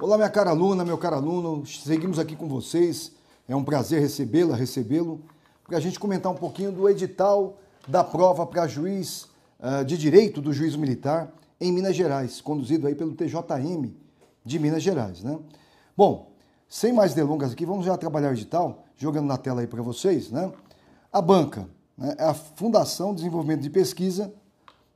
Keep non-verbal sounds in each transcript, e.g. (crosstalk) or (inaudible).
Olá, minha cara aluna, meu caro aluno, seguimos aqui com vocês. É um prazer recebê-la, recebê-lo, para a gente comentar um pouquinho do edital da prova para juiz uh, de direito do juízo militar em Minas Gerais, conduzido aí pelo TJM de Minas Gerais, né? Bom, sem mais delongas aqui, vamos já trabalhar o edital, jogando na tela aí para vocês, né? A banca, né, é a Fundação de Desenvolvimento de Pesquisa,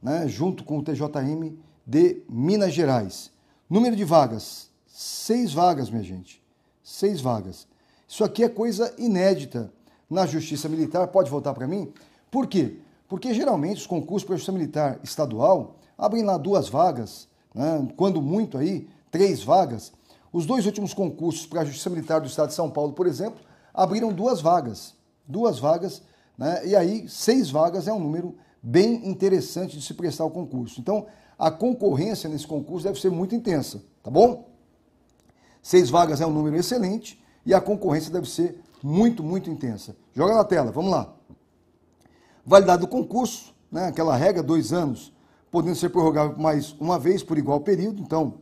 né, junto com o TJM de Minas Gerais. Número de vagas, Seis vagas, minha gente. Seis vagas. Isso aqui é coisa inédita na Justiça Militar. Pode voltar para mim? Por quê? Porque geralmente os concursos para a Justiça Militar estadual abrem lá duas vagas, né? quando muito aí, três vagas. Os dois últimos concursos para a Justiça Militar do Estado de São Paulo, por exemplo, abriram duas vagas. Duas vagas, né? e aí seis vagas é um número bem interessante de se prestar ao concurso. Então, a concorrência nesse concurso deve ser muito intensa, tá bom? Seis vagas é um número excelente e a concorrência deve ser muito, muito intensa. Joga na tela, vamos lá. Validade do concurso, né, aquela regra, dois anos, podendo ser prorrogável mais uma vez por igual período, então,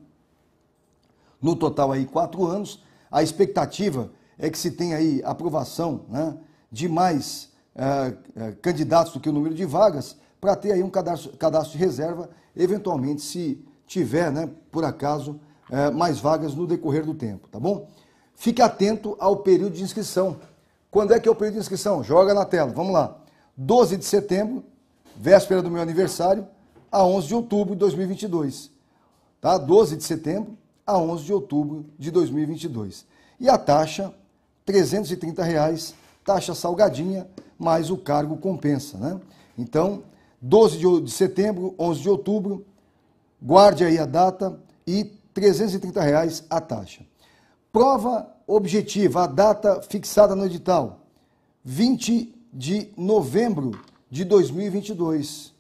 no total aí quatro anos. A expectativa é que se tenha aí aprovação né, de mais uh, candidatos do que o número de vagas, para ter aí um cadastro, cadastro de reserva, eventualmente, se tiver, né, por acaso, é, mais vagas no decorrer do tempo, tá bom? Fique atento ao período de inscrição. Quando é que é o período de inscrição? Joga na tela, vamos lá. 12 de setembro, véspera do meu aniversário, a 11 de outubro de 2022. Tá? 12 de setembro a 11 de outubro de 2022. E a taxa, R$ 330,00, taxa salgadinha, mas o cargo compensa. Né? Então, 12 de setembro, 11 de outubro, guarde aí a data e 330 reais a taxa. Prova objetiva, a data fixada no edital, 20 de novembro de 2022.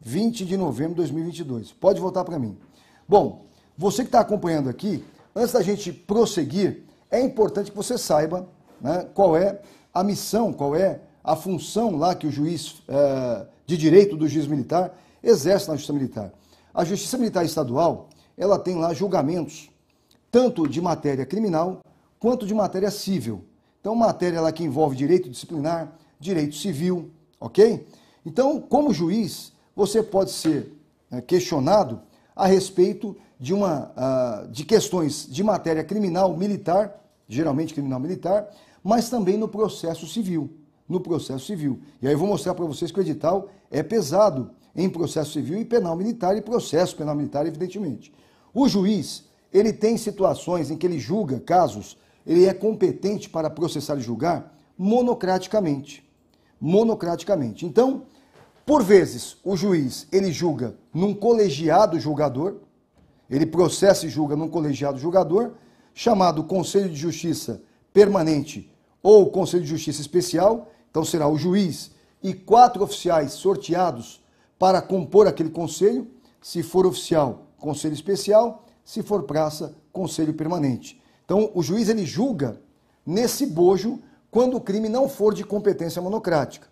20 de novembro de 2022. Pode voltar para mim. Bom, você que está acompanhando aqui, antes da gente prosseguir, é importante que você saiba né, qual é a missão, qual é a função lá que o juiz eh, de direito do juiz militar exerce na Justiça Militar. A Justiça Militar Estadual, ela tem lá julgamentos, tanto de matéria criminal quanto de matéria civil. Então, matéria lá que envolve direito disciplinar, direito civil, ok? Então, como juiz, você pode ser né, questionado a respeito de, uma, ah, de questões de matéria criminal militar, geralmente criminal militar, mas também no processo civil. No processo civil. E aí eu vou mostrar para vocês que o edital é pesado em processo civil e penal militar e processo penal militar, evidentemente. O juiz, ele tem situações em que ele julga casos, ele é competente para processar e julgar monocraticamente. Monocraticamente. Então, por vezes, o juiz, ele julga num colegiado julgador, ele processa e julga num colegiado julgador, chamado Conselho de Justiça Permanente ou Conselho de Justiça Especial, então será o juiz e quatro oficiais sorteados para compor aquele conselho, se for oficial conselho especial, se for praça, conselho permanente. Então, o juiz ele julga nesse bojo quando o crime não for de competência monocrática.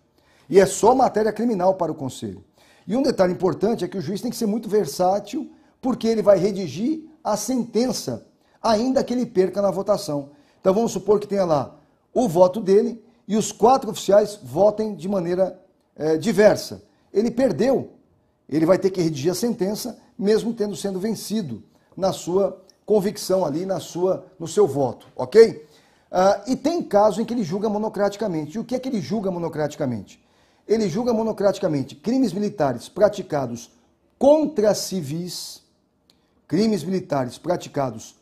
E é só matéria criminal para o conselho. E um detalhe importante é que o juiz tem que ser muito versátil, porque ele vai redigir a sentença, ainda que ele perca na votação. Então vamos supor que tenha lá o voto dele e os quatro oficiais votem de maneira é, diversa. Ele perdeu, ele vai ter que redigir a sentença mesmo tendo sendo vencido na sua convicção ali, na sua, no seu voto, ok? Ah, e tem caso em que ele julga monocraticamente. E o que é que ele julga monocraticamente? Ele julga monocraticamente crimes militares praticados contra civis, crimes militares praticados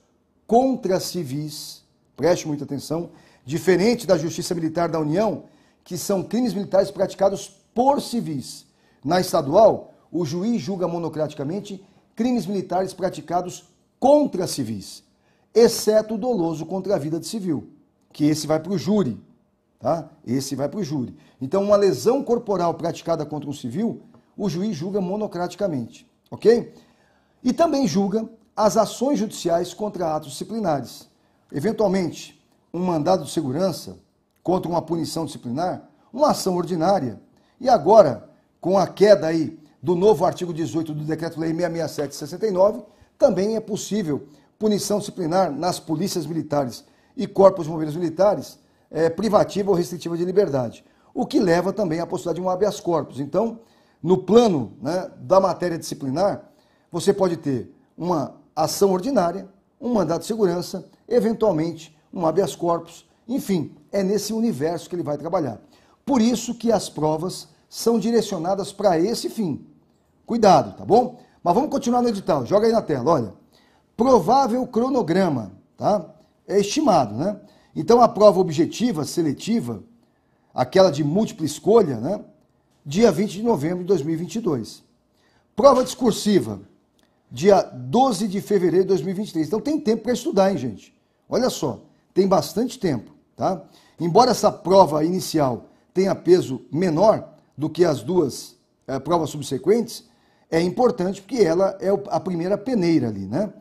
contra civis, preste muita atenção, diferente da Justiça Militar da União, que são crimes militares praticados por civis. Na estadual, o juiz julga monocraticamente crimes militares praticados contra civis, exceto o doloso contra a vida de civil, que esse vai para o júri. Tá? Esse vai para o júri. Então, uma lesão corporal praticada contra um civil, o juiz julga monocraticamente, ok? E também julga as ações judiciais contra atos disciplinares. Eventualmente, um mandado de segurança contra uma punição disciplinar, uma ação ordinária. E agora, com a queda aí do novo artigo 18 do Decreto-Lei 667-69, também é possível punição disciplinar nas polícias militares e corpos de bombeiros militares é, privativa ou restritiva de liberdade, o que leva também à possibilidade de um habeas corpus. Então, no plano né, da matéria disciplinar, você pode ter uma ação ordinária, um mandato de segurança, eventualmente um habeas corpus, enfim, é nesse universo que ele vai trabalhar. Por isso que as provas são direcionadas para esse fim, Cuidado, tá bom? Mas vamos continuar no edital. Joga aí na tela, olha. Provável cronograma, tá? É estimado, né? Então a prova objetiva, seletiva, aquela de múltipla escolha, né? Dia 20 de novembro de 2022. Prova discursiva, dia 12 de fevereiro de 2023. Então tem tempo para estudar, hein, gente? Olha só, tem bastante tempo, tá? Embora essa prova inicial tenha peso menor do que as duas é, provas subsequentes, é importante porque ela é a primeira peneira ali, né?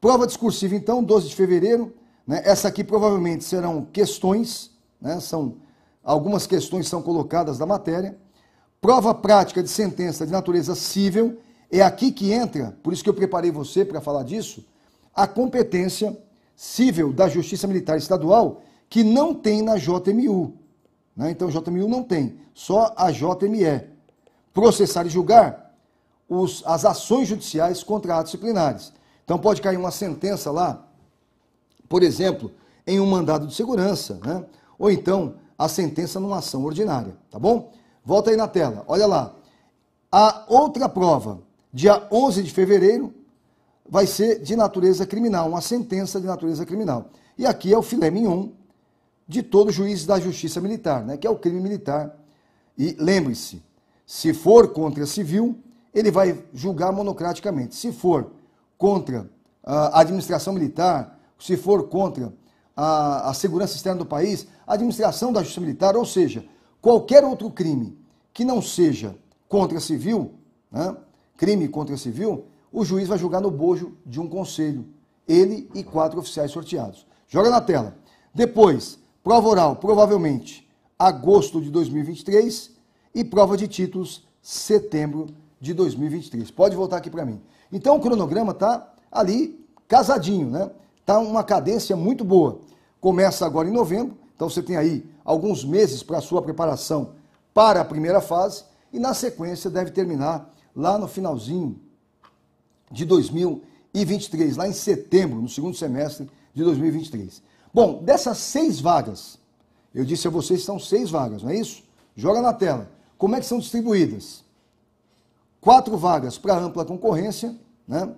Prova discursiva, então, 12 de fevereiro. Né? Essa aqui provavelmente serão questões, né? são, algumas questões são colocadas da matéria. Prova prática de sentença de natureza civil. É aqui que entra, por isso que eu preparei você para falar disso, a competência civil da Justiça Militar Estadual, que não tem na JMU. Né? Então, JMU não tem, só a JME. Processar e julgar os, as ações judiciais contra atos disciplinares. Então pode cair uma sentença lá, por exemplo, em um mandado de segurança, né? ou então a sentença numa ação ordinária, tá bom? Volta aí na tela, olha lá. A outra prova, dia 11 de fevereiro, vai ser de natureza criminal, uma sentença de natureza criminal. E aqui é o filé mignon de todo juiz da justiça militar, né, que é o crime militar. E lembre-se, se for contra civil, ele vai julgar monocraticamente. Se for contra a administração militar, se for contra a, a segurança externa do país, a administração da justiça militar, ou seja, qualquer outro crime que não seja contra civil, né, crime contra civil, o juiz vai julgar no bojo de um conselho, ele e quatro oficiais sorteados. Joga na tela. Depois, prova oral, provavelmente agosto de 2023, e prova de títulos, setembro de de 2023. Pode voltar aqui para mim. Então o cronograma está ali casadinho, né? Está uma cadência muito boa. Começa agora em novembro, então você tem aí alguns meses para a sua preparação para a primeira fase e na sequência deve terminar lá no finalzinho de 2023, lá em setembro, no segundo semestre de 2023. Bom, dessas seis vagas, eu disse a vocês que são seis vagas, não é isso? Joga na tela. Como é que são distribuídas? quatro vagas para ampla concorrência, né?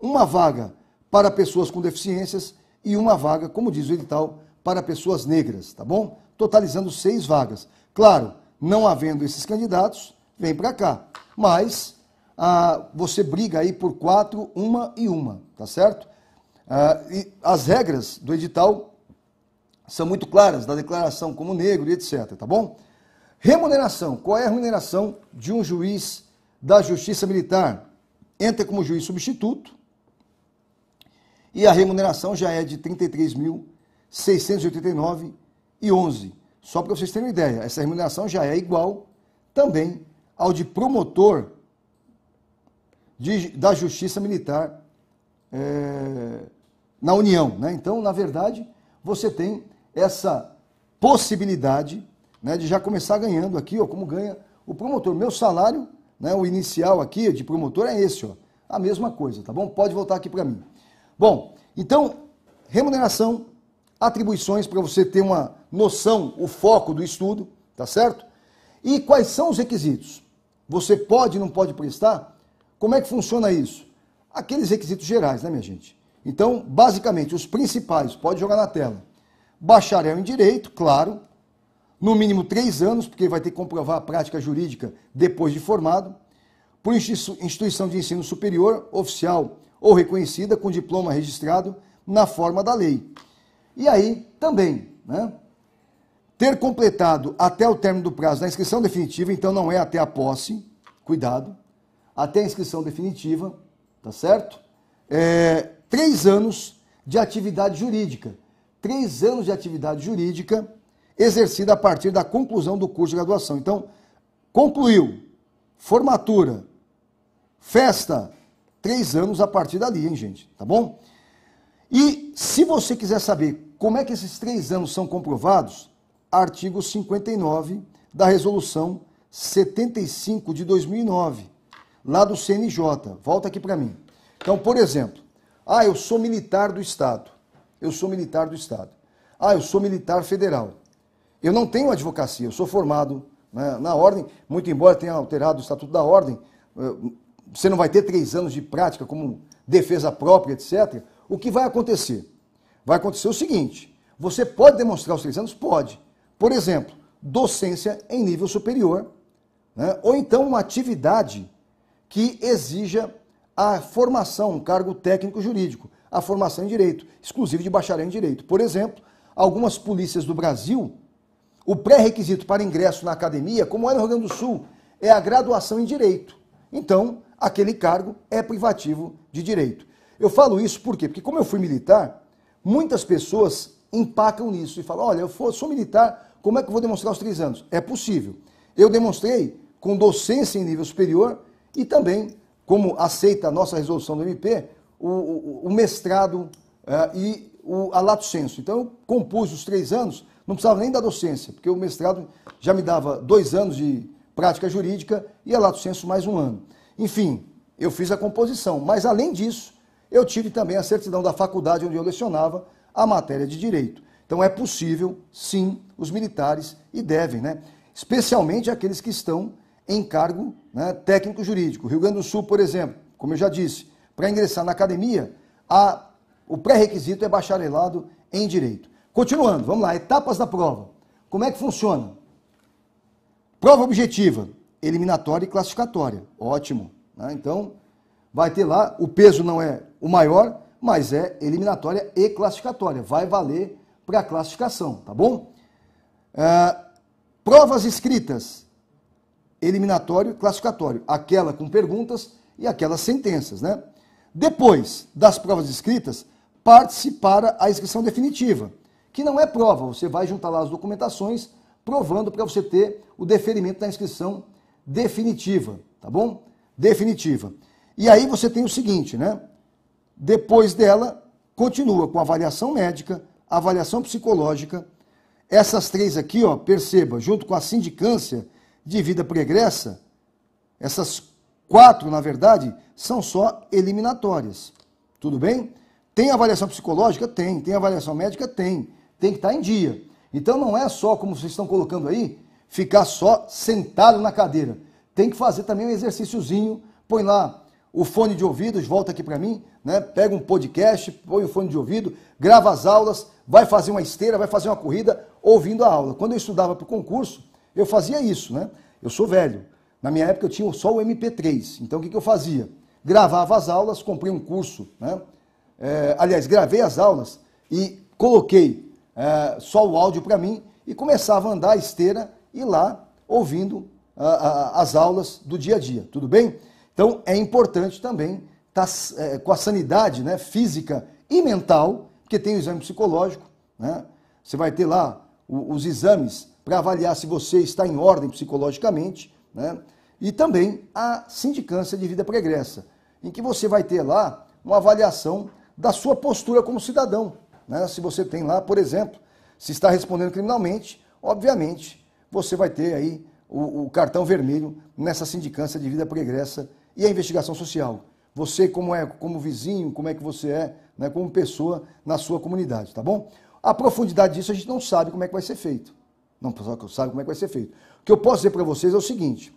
uma vaga para pessoas com deficiências e uma vaga, como diz o edital, para pessoas negras, tá bom? Totalizando seis vagas. Claro, não havendo esses candidatos, vem para cá. Mas ah, você briga aí por quatro, uma e uma, tá certo? Ah, e as regras do edital são muito claras, da declaração como negro e etc, tá bom? Remuneração. Qual é a remuneração de um juiz da Justiça Militar entra como juiz substituto e a remuneração já é de R$ 33.689,11. Só para vocês terem uma ideia, essa remuneração já é igual também ao de promotor de, da Justiça Militar é, na União. Né? Então, na verdade, você tem essa possibilidade né, de já começar ganhando aqui, ó, como ganha o promotor. Meu salário né? O inicial aqui de promotor é esse, ó. A mesma coisa, tá bom? Pode voltar aqui para mim. Bom, então, remuneração, atribuições para você ter uma noção, o foco do estudo, tá certo? E quais são os requisitos? Você pode não pode prestar? Como é que funciona isso? Aqueles requisitos gerais, né, minha gente? Então, basicamente, os principais, pode jogar na tela. Bacharel em Direito, claro, no mínimo três anos, porque vai ter que comprovar a prática jurídica depois de formado, por instituição de ensino superior, oficial ou reconhecida, com diploma registrado na forma da lei. E aí também, né? Ter completado até o término do prazo da inscrição definitiva, então não é até a posse, cuidado, até a inscrição definitiva, tá certo? É, três anos de atividade jurídica. Três anos de atividade jurídica exercida a partir da conclusão do curso de graduação. Então, concluiu, formatura, festa, três anos a partir dali, hein, gente? Tá bom? E se você quiser saber como é que esses três anos são comprovados, artigo 59 da resolução 75 de 2009, lá do CNJ. Volta aqui para mim. Então, por exemplo, ah, eu sou militar do Estado. Eu sou militar do Estado. Ah, eu sou militar federal. Eu não tenho advocacia, eu sou formado né, na ordem, muito embora tenha alterado o estatuto da ordem, eh, você não vai ter três anos de prática como defesa própria, etc. O que vai acontecer? Vai acontecer o seguinte: você pode demonstrar os três anos? Pode. Por exemplo, docência em nível superior, né, ou então uma atividade que exija a formação, um cargo técnico jurídico, a formação em direito, exclusivo de bacharel em direito. Por exemplo, algumas polícias do Brasil o pré-requisito para ingresso na academia, como é no Rio Grande do Sul, é a graduação em direito. Então, aquele cargo é privativo de direito. Eu falo isso por quê? Porque, como eu fui militar, muitas pessoas empacam nisso e falam: olha, eu sou militar, como é que eu vou demonstrar os três anos? É possível. Eu demonstrei com docência em nível superior e também, como aceita a nossa resolução do MP, o, o, o mestrado uh, e o, a lato senso. Então, eu compus os três anos não precisava nem da docência, porque o mestrado já me dava dois anos de prática jurídica e a lato senso mais um ano. Enfim, eu fiz a composição, mas além disso, eu tive também a certidão da faculdade onde eu lecionava a matéria de direito. Então é possível, sim, os militares, e devem, né? especialmente aqueles que estão em cargo né, técnico-jurídico. Rio Grande do Sul, por exemplo, como eu já disse, para ingressar na academia, a, o pré-requisito é bacharelado em direito. Continuando, vamos lá, etapas da prova. Como é que funciona? Prova objetiva, eliminatória e classificatória. Ótimo. Né? Então, vai ter lá, o peso não é o maior, mas é eliminatória e classificatória. Vai valer para a classificação, tá bom? É, provas escritas, eliminatório e classificatório. Aquela com perguntas e aquelas sentenças, né? Depois das provas escritas, parte-se para a inscrição definitiva que não é prova, você vai juntar lá as documentações provando para você ter o deferimento da inscrição definitiva, tá bom? Definitiva. E aí você tem o seguinte, né? Depois dela, continua com avaliação médica, avaliação psicológica, essas três aqui, ó, perceba, junto com a sindicância de vida pregressa, essas quatro, na verdade, são só eliminatórias. Tudo bem? Tem avaliação psicológica? Tem. Tem avaliação médica? Tem tem que estar tá em dia. Então não é só, como vocês estão colocando aí, ficar só sentado na cadeira. Tem que fazer também um exercíciozinho, põe lá o fone de ouvidos, volta aqui para mim, né? pega um podcast, põe o fone de ouvido, grava as aulas, vai fazer uma esteira, vai fazer uma corrida ouvindo a aula. Quando eu estudava para o concurso, eu fazia isso, né? Eu sou velho. Na minha época eu tinha só o MP3. Então o que, que eu fazia? Gravava as aulas, comprei um curso, né? É, aliás, gravei as aulas e coloquei é, só o áudio para mim e começava a andar a esteira e lá ouvindo a, a, as aulas do dia a dia, tudo bem? Então é importante também estar tá, é, com a sanidade né, física e mental, porque tem o exame psicológico, né? Você vai ter lá o, os exames para avaliar se você está em ordem psicologicamente, né? E também a sindicância de vida pregressa, em que você vai ter lá uma avaliação da sua postura como cidadão. Né? Se você tem lá, por exemplo, se está respondendo criminalmente, obviamente você vai ter aí o, o cartão vermelho nessa sindicância de vida pregressa e a investigação social. Você como é, como vizinho, como é que você é, né, como pessoa na sua comunidade, tá bom? A profundidade disso a gente não sabe como é que vai ser feito. Não sabe como é que vai ser feito. O que eu posso dizer para vocês é o seguinte: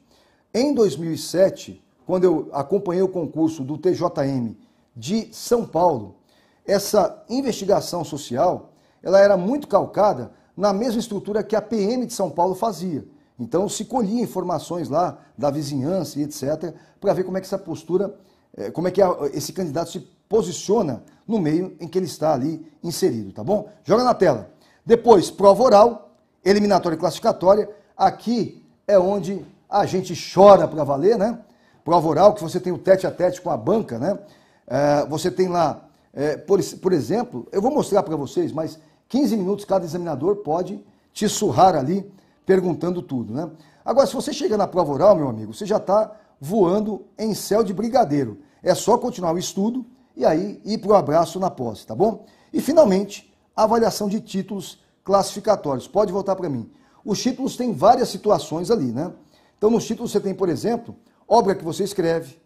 em 2007, quando eu acompanhei o concurso do TJM de São Paulo, essa investigação social ela era muito calcada na mesma estrutura que a PM de São Paulo fazia. Então se colhia informações lá da vizinhança e etc., para ver como é que essa postura, é, como é que esse candidato se posiciona no meio em que ele está ali inserido, tá bom? Joga na tela. Depois, prova oral, eliminatória e classificatória. Aqui é onde a gente chora para valer, né? Prova oral, que você tem o tete a tete com a banca, né? É, você tem lá é, por, por exemplo, eu vou mostrar para vocês, mas 15 minutos cada examinador pode te surrar ali perguntando tudo, né? Agora, se você chega na prova oral, meu amigo, você já está voando em céu de brigadeiro. É só continuar o estudo e aí ir para o abraço na posse, tá bom? E finalmente, avaliação de títulos classificatórios. Pode voltar para mim. Os títulos têm várias situações ali, né? Então, nos títulos você tem, por exemplo, obra que você escreve,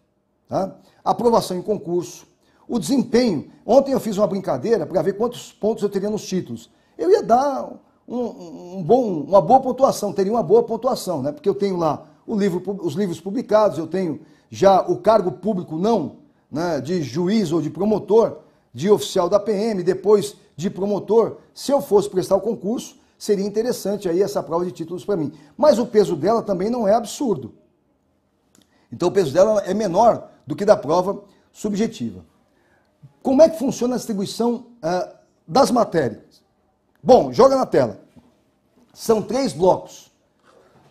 tá? aprovação em concurso, o desempenho. Ontem eu fiz uma brincadeira para ver quantos pontos eu teria nos títulos. Eu ia dar um, um bom, uma boa pontuação, teria uma boa pontuação, né? Porque eu tenho lá livro, os livros publicados, eu tenho já o cargo público não, né, de juiz ou de promotor, de oficial da PM, depois de promotor. Se eu fosse prestar o concurso, seria interessante aí essa prova de títulos para mim. Mas o peso dela também não é absurdo. Então o peso dela é menor do que da prova subjetiva. Como é que funciona a distribuição uh, das matérias? Bom, joga na tela. São três blocos.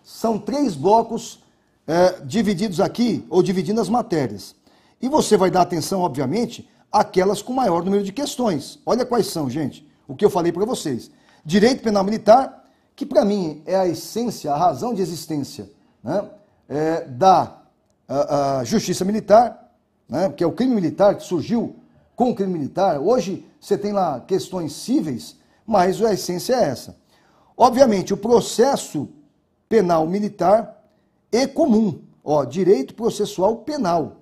São três blocos uh, divididos aqui, ou dividindo as matérias. E você vai dar atenção, obviamente, àquelas com maior número de questões. Olha quais são, gente, o que eu falei para vocês. Direito Penal Militar, que para mim é a essência, a razão de existência né, é, da a, ah, a Justiça Militar, né, que é o crime militar que surgiu com o crime militar. Hoje você tem lá questões cíveis, mas a essência é essa. Obviamente, o processo penal militar é comum. Ó, direito processual penal.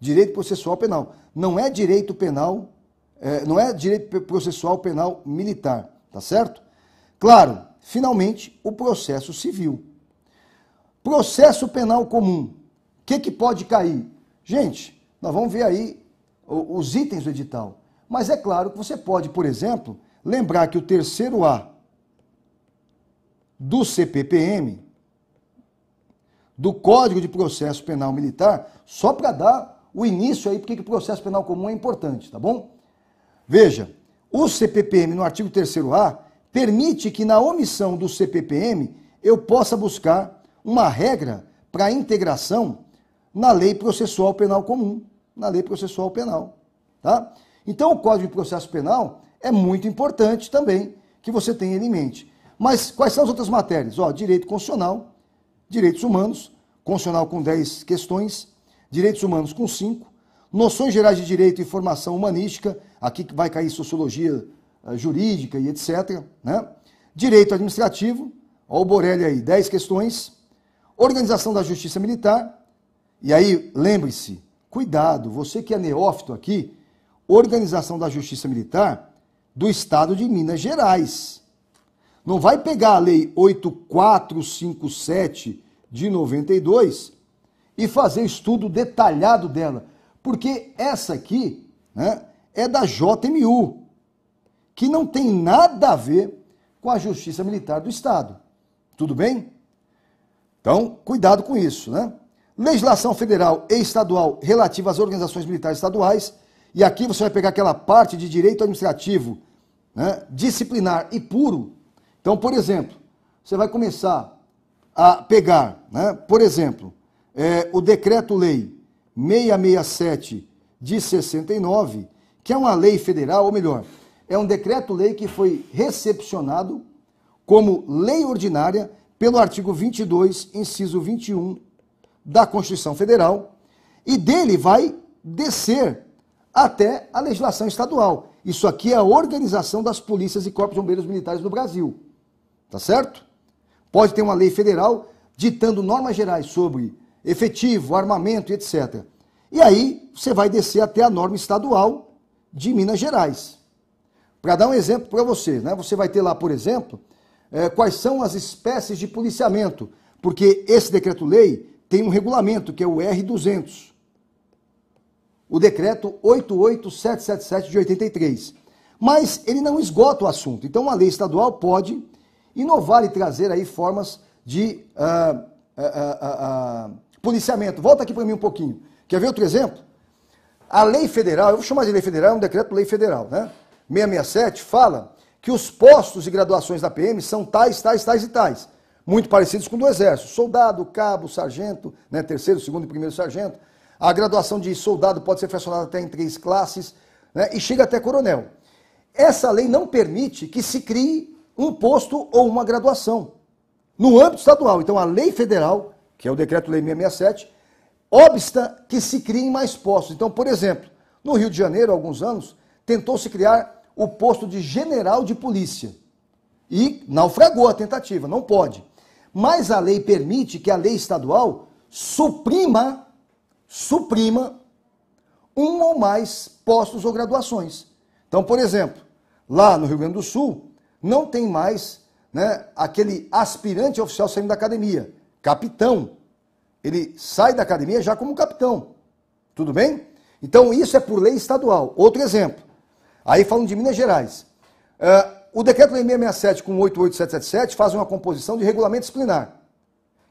Direito processual penal. Não é direito penal, é, não é direito processual penal militar, tá certo? Claro, finalmente, o processo civil. Processo penal comum. O que, que pode cair? Gente, nós vamos ver aí os itens do edital. Mas é claro que você pode, por exemplo, lembrar que o terceiro A do CPPM, do Código de Processo Penal Militar, só para dar o início aí, porque o processo penal comum é importante, tá bom? Veja, o CPPM, no artigo 3A, permite que na omissão do CPPM eu possa buscar uma regra para integração na lei processual penal comum na lei processual penal. Tá? Então, o Código de Processo Penal é muito importante também que você tenha ele em mente. Mas quais são as outras matérias? Ó, direito constitucional, direitos humanos, constitucional com 10 questões, direitos humanos com 5, noções gerais de direito e formação humanística, aqui vai cair sociologia eh, jurídica e etc. Né? Direito administrativo, ó o Borelli aí, 10 questões, organização da justiça militar, e aí lembre-se, Cuidado, você que é neófito aqui, organização da Justiça Militar do Estado de Minas Gerais. Não vai pegar a Lei 8457 de 92 e fazer estudo detalhado dela, porque essa aqui né, é da JMU, que não tem nada a ver com a Justiça Militar do Estado. Tudo bem? Então, cuidado com isso, né? legislação federal e estadual relativa às organizações militares estaduais, e aqui você vai pegar aquela parte de direito administrativo, né, disciplinar e puro. Então, por exemplo, você vai começar a pegar, né, por exemplo, é, o decreto-lei 667 de 69, que é uma lei federal, ou melhor, é um decreto-lei que foi recepcionado como lei ordinária pelo artigo 22, inciso 21 da Constituição Federal e dele vai descer até a legislação estadual. Isso aqui é a organização das polícias e corpos de bombeiros militares no Brasil. Tá certo? Pode ter uma lei federal ditando normas gerais sobre efetivo, armamento, etc. E aí você vai descer até a norma estadual de Minas Gerais. Para dar um exemplo para vocês, né? você vai ter lá, por exemplo, é, quais são as espécies de policiamento, porque esse decreto-lei tem um regulamento, que é o R200, o decreto 88777 de 83. Mas ele não esgota o assunto. Então, a lei estadual pode inovar e trazer aí formas de uh, uh, uh, policiamento. Volta aqui para mim um pouquinho. Quer ver outro exemplo? A lei federal, eu vou chamar de lei federal, é um decreto lei federal, né? 667 fala que os postos e graduações da PM são tais, tais, tais e tais muito parecidos com o do Exército. Soldado, cabo, sargento, né, terceiro, segundo e primeiro sargento. A graduação de soldado pode ser fracionada até em três classes né, e chega até coronel. Essa lei não permite que se crie um posto ou uma graduação no âmbito estadual. Então, a lei federal, que é o Decreto-Lei 667, obsta que se criem mais postos. Então, por exemplo, no Rio de Janeiro, há alguns anos, tentou-se criar o posto de general de polícia e naufragou a tentativa, não pode mas a lei permite que a lei estadual suprima, suprima um ou mais postos ou graduações. Então, por exemplo, lá no Rio Grande do Sul, não tem mais né, aquele aspirante oficial saindo da academia, capitão. Ele sai da academia já como capitão. Tudo bem? Então, isso é por lei estadual. Outro exemplo. Aí falam de Minas Gerais. Ah, o Decreto-Lei 667 com 88777 faz uma composição de regulamento disciplinar,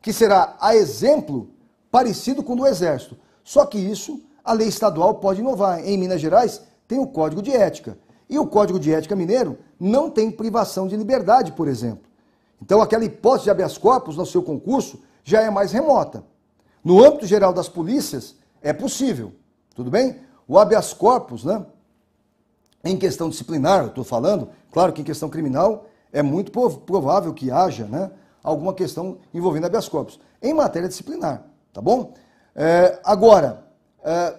que será a exemplo parecido com o do Exército. Só que isso a lei estadual pode inovar. Em Minas Gerais tem o Código de Ética. E o Código de Ética Mineiro não tem privação de liberdade, por exemplo. Então aquela hipótese de habeas corpus no seu concurso já é mais remota. No âmbito geral das polícias, é possível. Tudo bem? O habeas corpus, né? Em questão disciplinar, eu estou falando, Claro que em questão criminal é muito provável que haja né, alguma questão envolvendo habeas corpus. Em matéria disciplinar, tá bom? É, agora, é,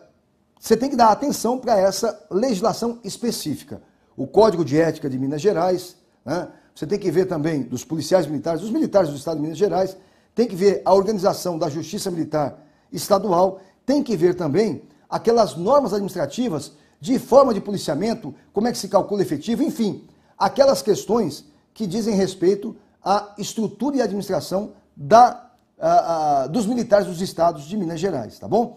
você tem que dar atenção para essa legislação específica. O Código de Ética de Minas Gerais, né, você tem que ver também dos policiais militares, dos militares do Estado de Minas Gerais, tem que ver a organização da Justiça Militar Estadual, tem que ver também aquelas normas administrativas de forma de policiamento, como é que se calcula efetivo, enfim aquelas questões que dizem respeito à estrutura e administração da, a, a, dos militares dos estados de Minas Gerais, tá bom?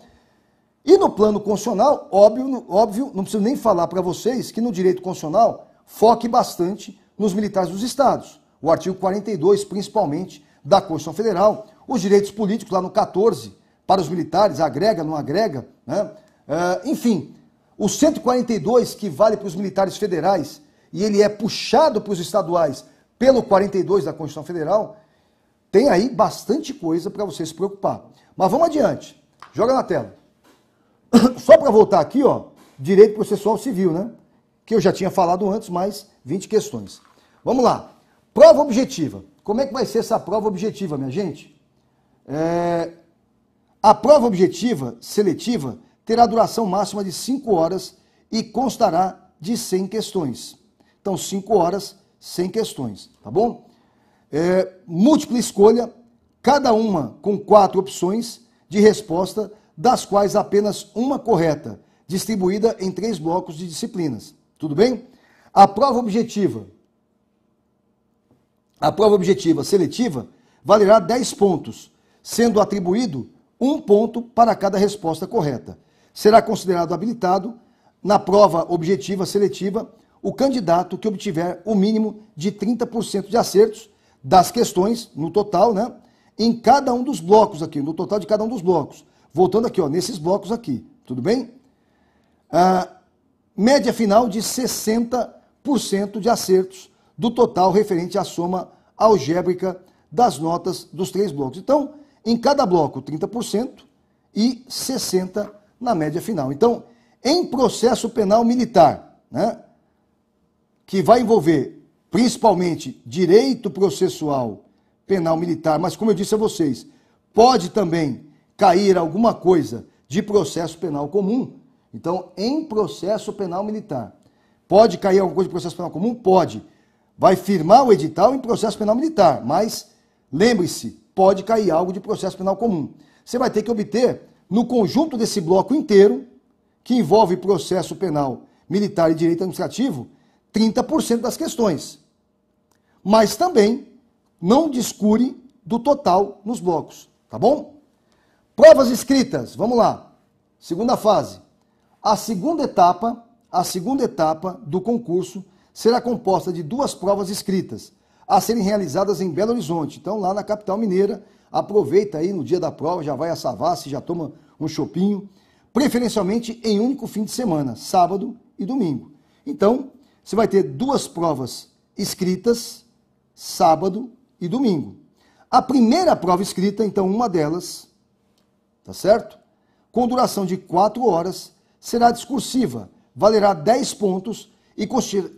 E no plano constitucional, óbvio, óbvio não preciso nem falar para vocês que no direito constitucional foque bastante nos militares dos estados. O artigo 42, principalmente, da Constituição Federal, os direitos políticos lá no 14, para os militares, agrega, não agrega, né? Uh, enfim, o 142 que vale para os militares federais e ele é puxado para os estaduais pelo 42 da Constituição Federal, tem aí bastante coisa para você se preocupar. Mas vamos adiante. Joga na tela. (coughs) Só para voltar aqui, ó, direito processual civil, né? Que eu já tinha falado antes, mais 20 questões. Vamos lá. Prova objetiva. Como é que vai ser essa prova objetiva, minha gente? É... A prova objetiva seletiva terá duração máxima de 5 horas e constará de 100 questões. Então, cinco horas sem questões, tá bom? É, múltipla escolha, cada uma com quatro opções de resposta, das quais apenas uma correta, distribuída em três blocos de disciplinas. Tudo bem? A prova objetiva. A prova objetiva seletiva valerá 10 pontos, sendo atribuído um ponto para cada resposta correta. Será considerado habilitado na prova objetiva seletiva o candidato que obtiver o mínimo de 30% de acertos das questões, no total, né? Em cada um dos blocos aqui, no total de cada um dos blocos. Voltando aqui, ó, nesses blocos aqui, tudo bem? Ah, média final de 60% de acertos do total referente à soma algébrica das notas dos três blocos. Então, em cada bloco, 30% e 60% na média final. Então, em processo penal militar, né? que vai envolver principalmente direito processual penal militar, mas como eu disse a vocês, pode também cair alguma coisa de processo penal comum. Então, em processo penal militar, pode cair alguma coisa de processo penal comum? Pode. Vai firmar o edital em processo penal militar, mas lembre-se, pode cair algo de processo penal comum. Você vai ter que obter no conjunto desse bloco inteiro, que envolve processo penal militar e direito administrativo, 30% das questões. Mas também não descure do total nos blocos, tá bom? Provas escritas, vamos lá. Segunda fase. A segunda etapa, a segunda etapa do concurso será composta de duas provas escritas a serem realizadas em Belo Horizonte. Então, lá na capital mineira, aproveita aí no dia da prova, já vai a Savassi, já toma um chopinho, preferencialmente em único fim de semana, sábado e domingo. Então, você vai ter duas provas escritas, sábado e domingo. A primeira prova escrita, então, uma delas, tá certo? Com duração de quatro horas, será discursiva, valerá 10 pontos e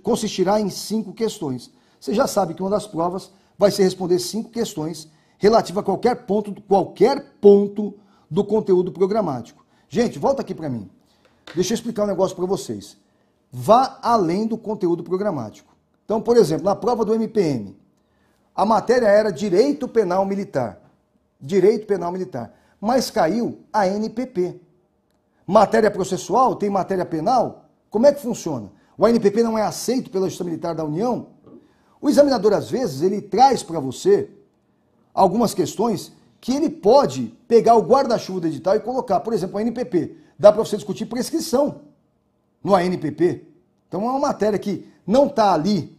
consistirá em cinco questões. Você já sabe que uma das provas vai ser responder cinco questões relativa a qualquer ponto, qualquer ponto do conteúdo programático. Gente, volta aqui para mim. Deixa eu explicar um negócio para vocês vá além do conteúdo programático. Então, por exemplo, na prova do MPM, a matéria era Direito Penal Militar. Direito Penal Militar. Mas caiu a NPP. Matéria processual tem matéria penal? Como é que funciona? O ANPP não é aceito pela Justiça Militar da União? O examinador, às vezes, ele traz para você algumas questões que ele pode pegar o guarda-chuva do edital e colocar. Por exemplo, o NPP. Dá para você discutir prescrição no ANPP. Então é uma matéria que não está ali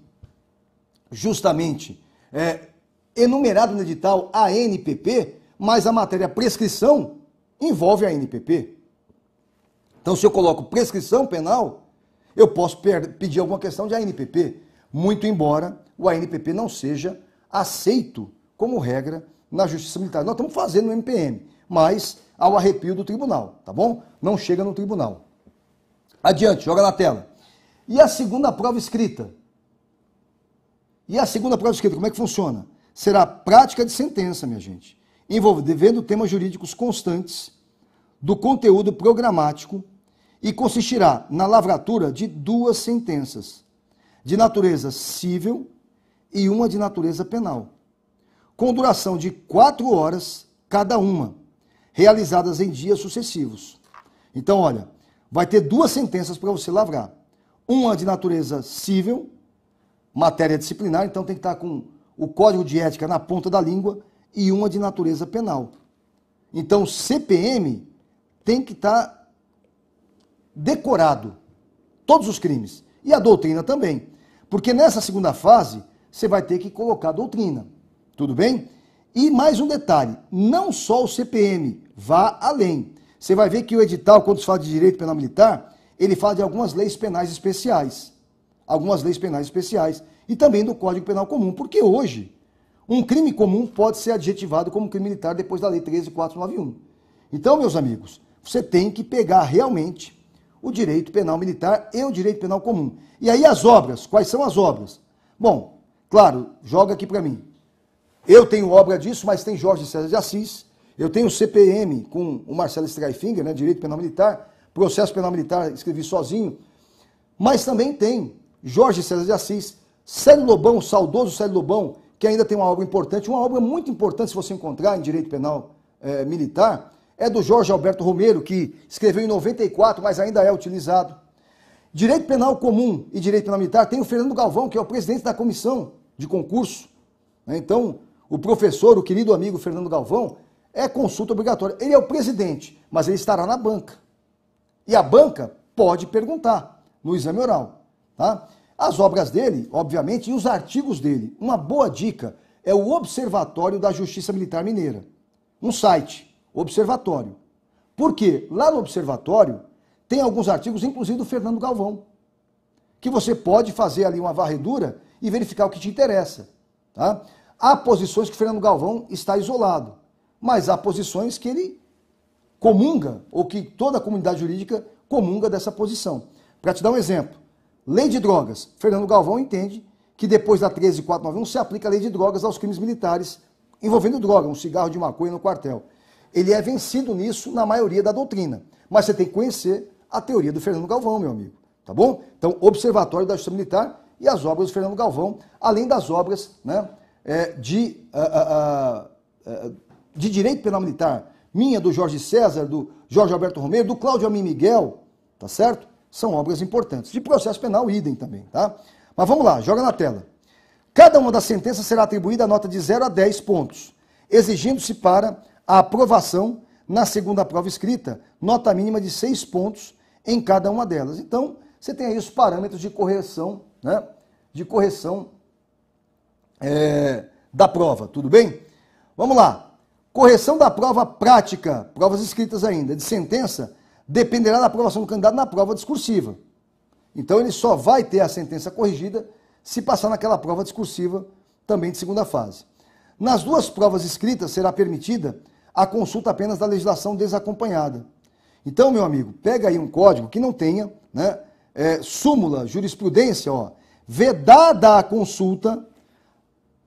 justamente é, enumerada no edital ANPP, mas a matéria prescrição envolve a ANPP. Então se eu coloco prescrição penal, eu posso pedir alguma questão de ANPP, muito embora o ANPP não seja aceito como regra na Justiça Militar. Nós estamos fazendo no MPM, mas ao arrepio do tribunal, tá bom? Não chega no tribunal. Adiante, joga na tela. E a segunda prova escrita? E a segunda prova escrita, como é que funciona? Será prática de sentença, minha gente, envolvendo temas jurídicos constantes do conteúdo programático e consistirá na lavratura de duas sentenças, de natureza civil e uma de natureza penal, com duração de quatro horas cada uma, realizadas em dias sucessivos. Então, olha, vai ter duas sentenças para você lavrar. Uma de natureza civil, matéria disciplinar, então tem que estar tá com o código de ética na ponta da língua, e uma de natureza penal. Então, CPM tem que estar tá decorado todos os crimes e a doutrina também. Porque nessa segunda fase, você vai ter que colocar a doutrina. Tudo bem? E mais um detalhe: não só o CPM, vá além. Você vai ver que o edital, quando se fala de direito penal militar, ele fala de algumas leis penais especiais. Algumas leis penais especiais. E também do Código Penal Comum. Porque hoje, um crime comum pode ser adjetivado como crime militar depois da Lei 13491. Então, meus amigos, você tem que pegar realmente o direito penal militar e o direito penal comum. E aí as obras, quais são as obras? Bom, claro, joga aqui para mim. Eu tenho obra disso, mas tem Jorge César de Assis, eu tenho CPM com o Marcelo Streifinger, né, direito penal militar, processo penal militar, escrevi sozinho. Mas também tem Jorge César de Assis, Célio Lobão, saudoso Célio Lobão, que ainda tem uma obra importante, uma obra muito importante se você encontrar em direito penal é, militar, é do Jorge Alberto Romero, que escreveu em 94, mas ainda é utilizado. Direito penal comum e direito penal militar tem o Fernando Galvão, que é o presidente da comissão de concurso. Né, então, o professor, o querido amigo Fernando Galvão, é consulta obrigatória. Ele é o presidente, mas ele estará na banca. E a banca pode perguntar no exame oral. Tá? As obras dele, obviamente, e os artigos dele. Uma boa dica é o Observatório da Justiça Militar Mineira. Um site, Observatório. Porque lá no Observatório tem alguns artigos, inclusive do Fernando Galvão, que você pode fazer ali uma varredura e verificar o que te interessa. Tá? Há posições que o Fernando Galvão está isolado mas há posições que ele comunga, ou que toda a comunidade jurídica comunga dessa posição. Para te dar um exemplo, lei de drogas. Fernando Galvão entende que depois da 13491 se aplica a lei de drogas aos crimes militares envolvendo droga, um cigarro de maconha no quartel. Ele é vencido nisso na maioria da doutrina, mas você tem que conhecer a teoria do Fernando Galvão, meu amigo, tá bom? Então, Observatório da Justiça Militar e as obras do Fernando Galvão, além das obras né, é, de uh, uh, uh, de direito penal militar, minha, do Jorge César, do Jorge Alberto Romero, do Cláudio Amin Miguel, tá certo? São obras importantes. De processo penal, idem também, tá? Mas vamos lá, joga na tela. Cada uma das sentenças será atribuída a nota de 0 a 10 pontos, exigindo-se para a aprovação na segunda prova escrita, nota mínima de 6 pontos em cada uma delas. Então, você tem aí os parâmetros de correção, né? De correção é, da prova, tudo bem? Vamos lá. Correção da prova prática, provas escritas ainda, de sentença, dependerá da aprovação do candidato na prova discursiva. Então ele só vai ter a sentença corrigida se passar naquela prova discursiva também de segunda fase. Nas duas provas escritas será permitida a consulta apenas da legislação desacompanhada. Então, meu amigo, pega aí um código que não tenha, né? É, súmula, jurisprudência, ó, vedada a consulta,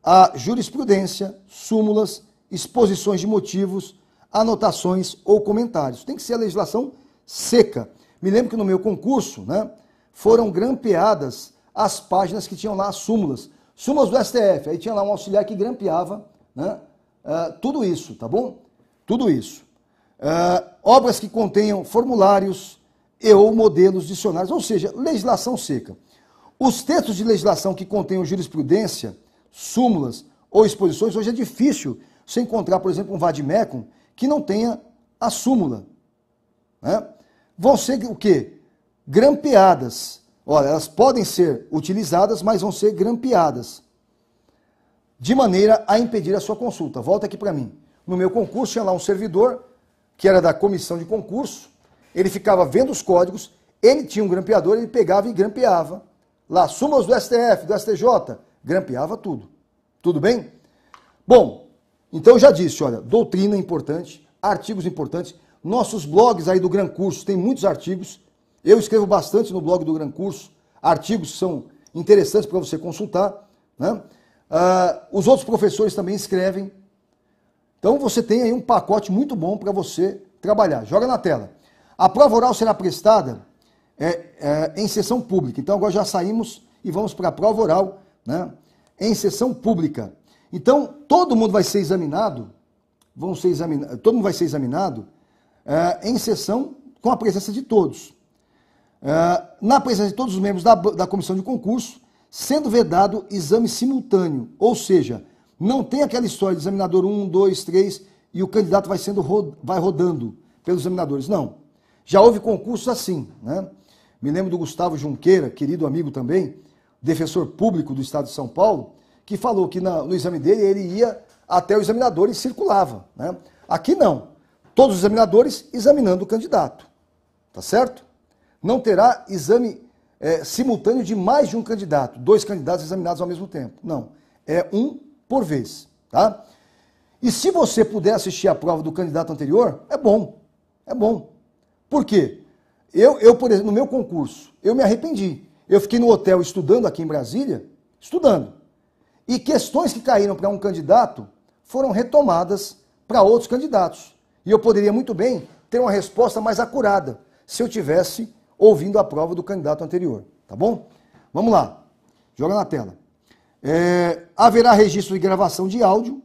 a jurisprudência, súmulas exposições de motivos, anotações ou comentários. Tem que ser a legislação seca. Me lembro que no meu concurso né, foram grampeadas as páginas que tinham lá as súmulas. Súmulas do STF. Aí tinha lá um auxiliar que grampeava né, uh, tudo isso, tá bom? Tudo isso. Uh, obras que contenham formulários e ou modelos dicionários, ou seja, legislação seca. Os textos de legislação que contenham jurisprudência, súmulas ou exposições, hoje é difícil você encontrar, por exemplo, um vademecum que não tenha a súmula. Né? Vão ser o quê? Grampeadas. Olha, elas podem ser utilizadas, mas vão ser grampeadas. De maneira a impedir a sua consulta. Volta aqui para mim. No meu concurso tinha lá um servidor, que era da comissão de concurso, ele ficava vendo os códigos, ele tinha um grampeador, ele pegava e grampeava. Lá, súmulas do STF, do STJ, grampeava tudo. Tudo bem? Bom, então eu já disse, olha, doutrina é importante, artigos importantes, nossos blogs aí do Gran Curso, tem muitos artigos. Eu escrevo bastante no blog do Gran Curso, artigos são interessantes para você consultar. Né? Ah, os outros professores também escrevem. Então você tem aí um pacote muito bom para você trabalhar. Joga na tela. A prova oral será prestada é, é, em sessão pública. Então agora já saímos e vamos para a prova oral né? em sessão pública. Então, todo mundo vai ser examinado, vão ser examinado, todo mundo vai ser examinado é, em sessão com a presença de todos. É, na presença de todos os membros da, da comissão de concurso, sendo vedado exame simultâneo, ou seja, não tem aquela história de examinador 1, 2, 3 e o candidato vai sendo vai rodando pelos examinadores. Não. Já houve concursos assim, né? Me lembro do Gustavo Junqueira, querido amigo também, defensor público do estado de São Paulo, que falou que na, no exame dele ele ia até o examinador e circulava. Né? Aqui não. Todos os examinadores examinando o candidato. Tá certo? Não terá exame é, simultâneo de mais de um candidato, dois candidatos examinados ao mesmo tempo. Não. É um por vez. Tá? E se você puder assistir a prova do candidato anterior, é bom. É bom. Por quê? Eu, eu, por exemplo, no meu concurso, eu me arrependi. Eu fiquei no hotel estudando aqui em Brasília, estudando. E questões que caíram para um candidato foram retomadas para outros candidatos. E eu poderia muito bem ter uma resposta mais acurada se eu tivesse ouvindo a prova do candidato anterior. Tá bom? Vamos lá. Joga na tela. É, haverá registro e gravação de áudio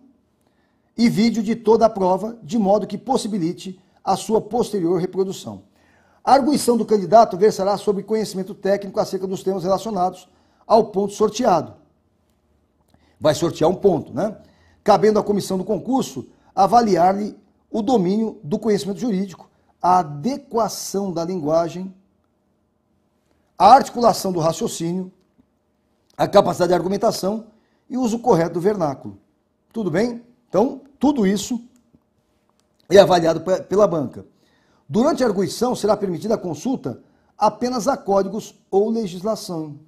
e vídeo de toda a prova, de modo que possibilite a sua posterior reprodução. A arguição do candidato versará sobre conhecimento técnico acerca dos temas relacionados ao ponto sorteado, vai sortear um ponto, né? Cabendo à comissão do concurso avaliar-lhe o domínio do conhecimento jurídico, a adequação da linguagem, a articulação do raciocínio, a capacidade de argumentação e o uso correto do vernáculo. Tudo bem? Então, tudo isso é avaliado pela banca. Durante a arguição, será permitida a consulta apenas a códigos ou legislação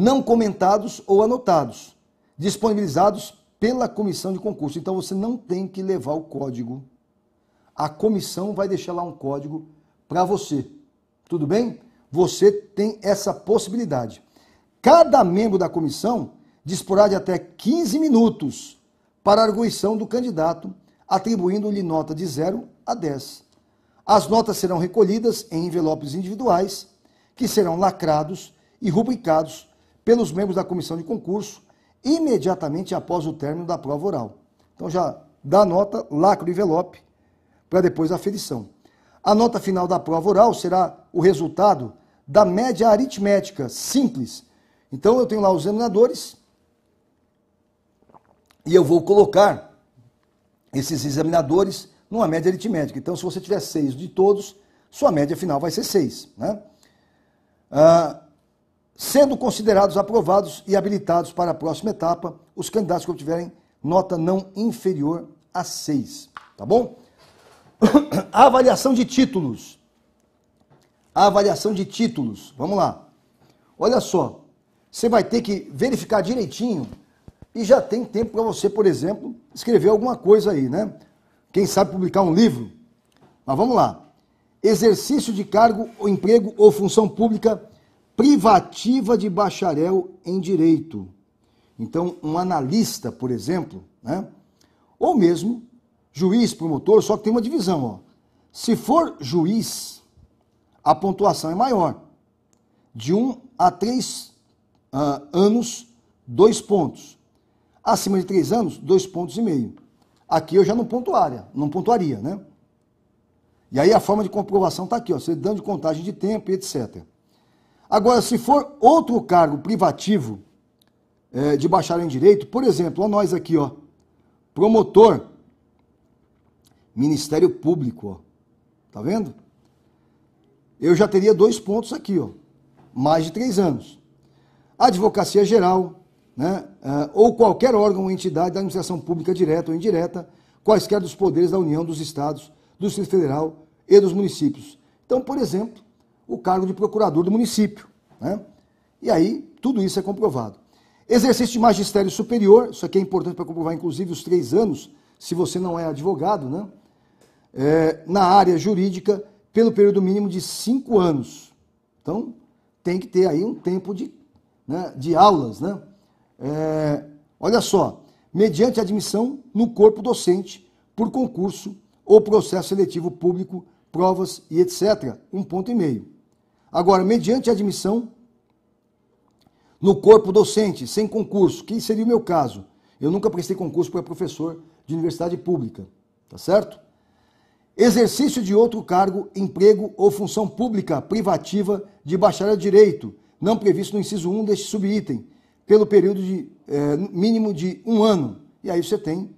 não comentados ou anotados, disponibilizados pela comissão de concurso. Então você não tem que levar o código. A comissão vai deixar lá um código para você. Tudo bem? Você tem essa possibilidade. Cada membro da comissão disporá de até 15 minutos para a arguição do candidato, atribuindo-lhe nota de 0 a 10. As notas serão recolhidas em envelopes individuais, que serão lacrados e rubricados pelos membros da comissão de concurso imediatamente após o término da prova oral. Então já dá nota, lacra o envelope para depois a aferição. A nota final da prova oral será o resultado da média aritmética simples. Então eu tenho lá os examinadores e eu vou colocar esses examinadores numa média aritmética. Então, se você tiver seis de todos, sua média final vai ser seis. Né? Ah, Sendo considerados aprovados e habilitados para a próxima etapa, os candidatos que obtiverem nota não inferior a 6. Tá bom? A (coughs) avaliação de títulos. A avaliação de títulos. Vamos lá. Olha só. Você vai ter que verificar direitinho e já tem tempo para você, por exemplo, escrever alguma coisa aí, né? Quem sabe publicar um livro. Mas vamos lá. Exercício de cargo, ou emprego ou função pública privativa de bacharel em direito. Então, um analista, por exemplo, né? ou mesmo juiz, promotor, só que tem uma divisão. Ó. Se for juiz, a pontuação é maior. De um a três uh, anos, dois pontos. Acima de três anos, dois pontos e meio. Aqui eu já não pontuaria, não pontuaria, né? E aí a forma de comprovação está aqui, ó, dando de contagem de tempo e etc. Agora, se for outro cargo privativo é, de bacharel em direito, por exemplo, ó, nós aqui, ó, promotor, Ministério Público, ó, tá vendo? Eu já teria dois pontos aqui, ó, mais de três anos. Advocacia Geral, né, é, ou qualquer órgão ou entidade da administração pública direta ou indireta, quaisquer dos poderes da União, dos Estados, do Distrito Federal e dos municípios. Então, por exemplo, o cargo de procurador do município. Né? E aí, tudo isso é comprovado. Exercício de magistério superior, isso aqui é importante para comprovar, inclusive, os três anos, se você não é advogado, né? É, na área jurídica, pelo período mínimo de cinco anos. Então, tem que ter aí um tempo de, né, de aulas. Né? É, olha só, mediante admissão no corpo docente, por concurso ou processo seletivo público, provas e etc. Um ponto e meio. Agora, mediante admissão no corpo docente, sem concurso, que seria o meu caso. Eu nunca prestei concurso para é professor de universidade pública, tá certo? Exercício de outro cargo, emprego ou função pública privativa de bacharel de direito, não previsto no inciso 1 deste subitem, pelo período de, é, mínimo de um ano. E aí você tem,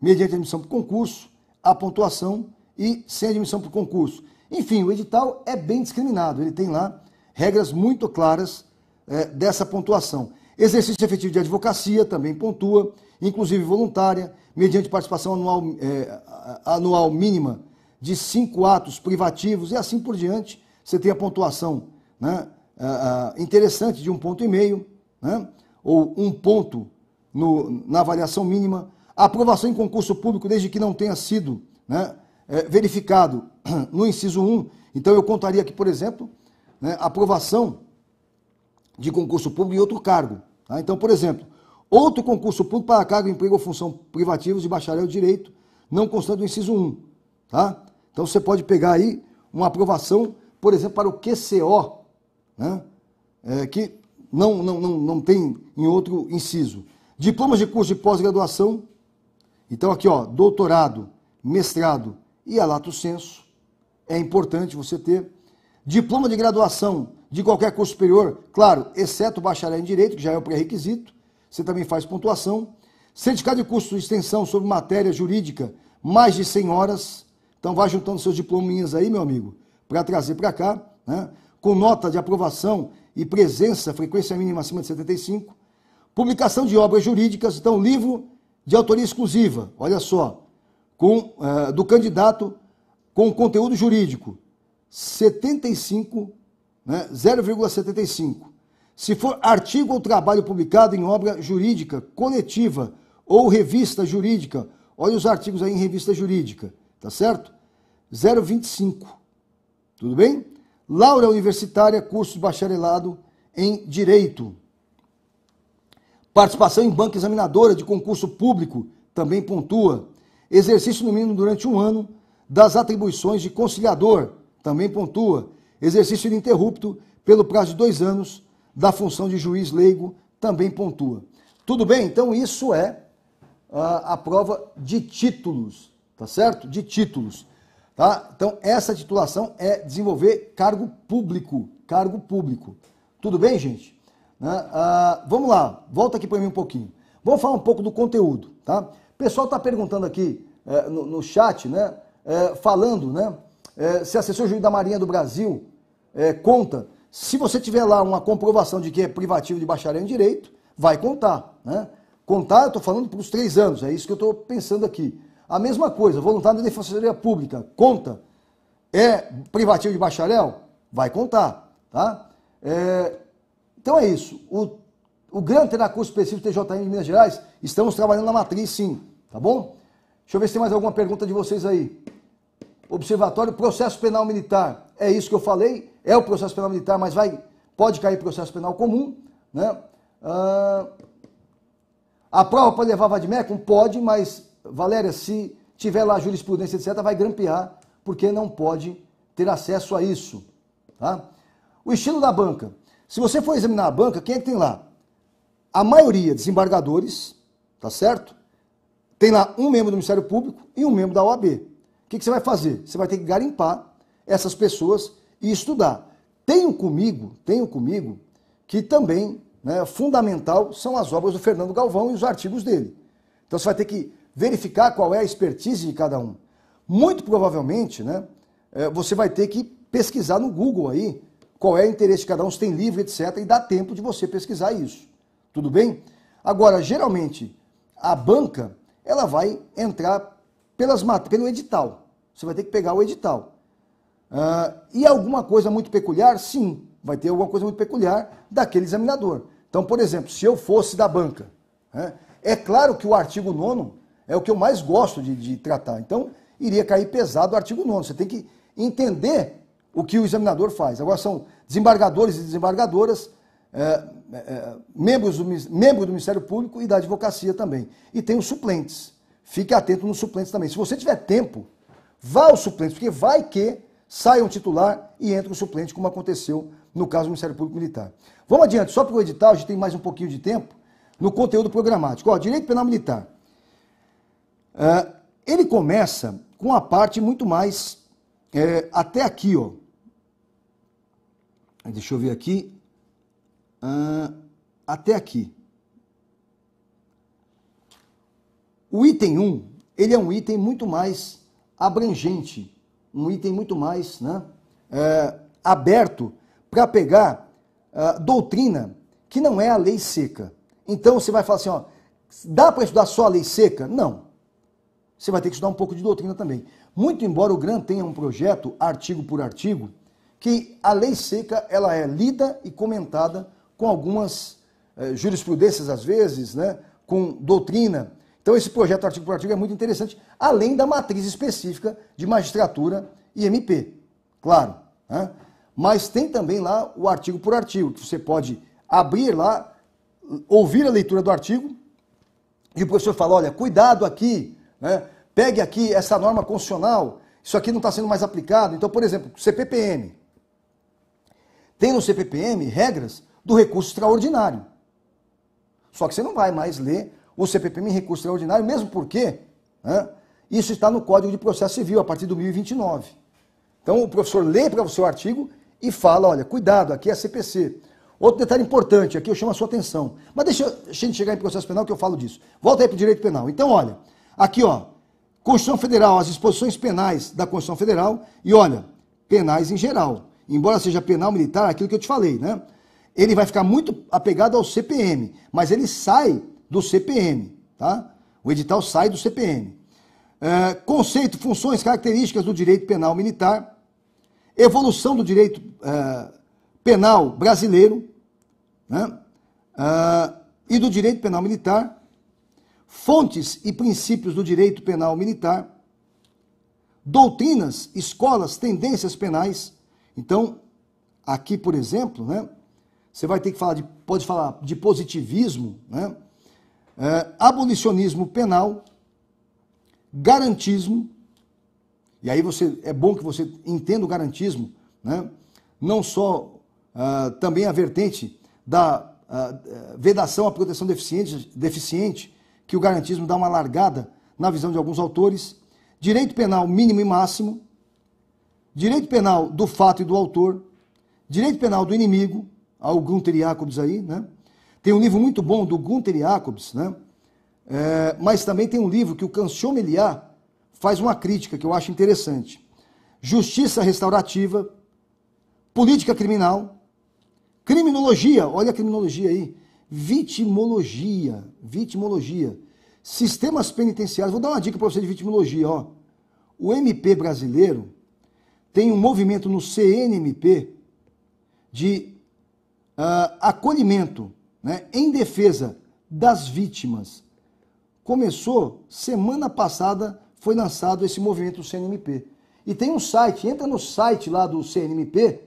mediante admissão por concurso, a pontuação e sem admissão por concurso. Enfim, o edital é bem discriminado, ele tem lá regras muito claras é, dessa pontuação. Exercício efetivo de advocacia também pontua, inclusive voluntária, mediante participação anual, é, anual mínima de cinco atos privativos e assim por diante. Você tem a pontuação né, interessante de um ponto e meio, né, ou um ponto no, na avaliação mínima. aprovação em concurso público, desde que não tenha sido né, é, verificado (clears throat) no inciso 1. Então eu contaria aqui, por exemplo, né, aprovação de concurso público em outro cargo. Tá? Então, por exemplo, outro concurso público para cargo, emprego ou função privativos de bacharel de direito, não constando o inciso 1. Tá? Então você pode pegar aí uma aprovação, por exemplo, para o QCO, né, é, que não, não, não, não tem em outro inciso. Diplomas de curso de pós-graduação. Então aqui, ó, doutorado, mestrado, e a é lato senso. É importante você ter diploma de graduação de qualquer curso superior, claro, exceto bacharel em direito, que já é o pré-requisito. Você também faz pontuação. Certificado de curso de extensão sobre matéria jurídica, mais de 100 horas. Então vai juntando seus diplominhas aí, meu amigo, para trazer para cá, né? com nota de aprovação e presença, frequência mínima acima de 75. Publicação de obras jurídicas, então livro de autoria exclusiva. Olha só, com, uh, do candidato com conteúdo jurídico, 75, né, 0,75. Se for artigo ou trabalho publicado em obra jurídica, coletiva ou revista jurídica, olha os artigos aí em revista jurídica, tá certo? 0,25. Tudo bem? Laura Universitária, curso de bacharelado em Direito. Participação em banca examinadora de concurso público também pontua exercício no mínimo durante um ano das atribuições de conciliador, também pontua, exercício ininterrupto pelo prazo de dois anos da função de juiz leigo, também pontua. Tudo bem? Então, isso é a, a prova de títulos, tá certo? De títulos. Tá? Então, essa titulação é desenvolver cargo público. Cargo público. Tudo bem, gente? Né? Ah, vamos lá, volta aqui para mim um pouquinho. Vamos falar um pouco do conteúdo, tá? O pessoal está perguntando aqui é, no, no, chat, né? É, falando, né? É, se assessor juiz da Marinha do Brasil é, conta, se você tiver lá uma comprovação de que é privativo de bacharel em direito, vai contar, né? Contar, eu estou falando para os três anos, é isso que eu estou pensando aqui. A mesma coisa, voluntário da Defensoria Pública, conta. É privativo de bacharel? Vai contar, tá? É, então é isso. O o grande terá curso específico TJM em Minas Gerais, estamos trabalhando na matriz sim, tá bom? Deixa eu ver se tem mais alguma pergunta de vocês aí. Observatório, processo penal militar. É isso que eu falei, é o processo penal militar, mas vai, pode cair processo penal comum, né? Ah, a prova pode levar vademecum? Pode, mas, Valéria, se tiver lá jurisprudência, etc., vai grampear, porque não pode ter acesso a isso, tá? O estilo da banca. Se você for examinar a banca, quem é que tem lá? A maioria desembargadores, tá certo? Tem lá um membro do Ministério Público e um membro da OAB. O que, que você vai fazer? Você vai ter que garimpar essas pessoas e estudar. Tenho comigo, tenho comigo, que também né, fundamental são as obras do Fernando Galvão e os artigos dele. Então você vai ter que verificar qual é a expertise de cada um. Muito provavelmente, né, é, você vai ter que pesquisar no Google aí qual é o interesse de cada um, se tem livro, etc., e dá tempo de você pesquisar isso. Tudo bem? Agora, geralmente, a banca ela vai entrar pelas matrículas no edital. Você vai ter que pegar o edital. Uh, e alguma coisa muito peculiar? Sim, vai ter alguma coisa muito peculiar daquele examinador. Então, por exemplo, se eu fosse da banca, né, é claro que o artigo 9 é o que eu mais gosto de, de tratar. Então, iria cair pesado o artigo 9. Você tem que entender o que o examinador faz. Agora, são desembargadores e desembargadoras, eh, é, é, membros do, membro do Ministério Público e da advocacia também. E tem os suplentes. Fique atento nos suplentes também. Se você tiver tempo, vá aos suplentes, porque vai que sai um titular e entra um suplente, como aconteceu no caso do Ministério Público Militar. Vamos adiante, só para o edital, a gente tem mais um pouquinho de tempo, no conteúdo programático. Ó, direito penal militar. Uh, ele começa com a parte muito mais é, até aqui, ó. Deixa eu ver aqui uh, até aqui. O item 1, ele é um item muito mais abrangente, um item muito mais né, é, aberto para pegar ah, doutrina que não é a lei seca. Então você vai falar assim, ó, dá para estudar só a lei seca? Não. Você vai ter que estudar um pouco de doutrina também. Muito embora o GRAN tenha um projeto, artigo por artigo, que a lei seca ela é lida e comentada com algumas eh, jurisprudências, às vezes, né, com doutrina. Então, esse projeto artigo por artigo é muito interessante, além da matriz específica de magistratura e MP, claro. Né? Mas tem também lá o artigo por artigo, que você pode abrir lá, ouvir a leitura do artigo, e o professor fala: olha, cuidado aqui, né? pegue aqui essa norma constitucional, isso aqui não está sendo mais aplicado. Então, por exemplo, CPPM. Tem no CPPM regras do recurso extraordinário. Só que você não vai mais ler o CPPM em recurso extraordinário, mesmo porque né, isso está no Código de Processo Civil, a partir do 1029. Então o professor lê para o seu artigo e fala, olha, cuidado, aqui é a CPC. Outro detalhe importante, aqui eu chamo a sua atenção. Mas deixa, a gente chegar em processo penal que eu falo disso. Volta aí para o direito penal. Então, olha, aqui, ó, Constituição Federal, as disposições penais da Constituição Federal, e olha, penais em geral. Embora seja penal militar, aquilo que eu te falei, né? ele vai ficar muito apegado ao CPM, mas ele sai do CPM, tá? O edital sai do CPM. É, conceito, funções, características do direito penal militar, evolução do direito é, penal brasileiro né? é, e do direito penal militar, fontes e princípios do direito penal militar, doutrinas, escolas, tendências penais. Então, aqui, por exemplo, né? Você vai ter que falar de, pode falar de positivismo, né? É, abolicionismo penal, garantismo, e aí você é bom que você entenda o garantismo, né? não só uh, também a vertente da uh, vedação à proteção deficiente, deficiente, que o garantismo dá uma largada na visão de alguns autores, direito penal mínimo e máximo, direito penal do fato e do autor, direito penal do inimigo, ao Gunther Jacobs aí, né? Tem um livro muito bom do Gunther Jacobs, né? É, mas também tem um livro que o Cancio Meliá faz uma crítica que eu acho interessante. Justiça restaurativa, política criminal, criminologia, olha a criminologia aí, vitimologia, vitimologia, sistemas penitenciários. Vou dar uma dica para você de vitimologia, ó. O MP brasileiro tem um movimento no CNMP de uh, acolhimento né, em defesa das vítimas. Começou semana passada, foi lançado esse movimento CNMP. E tem um site, entra no site lá do CNMP,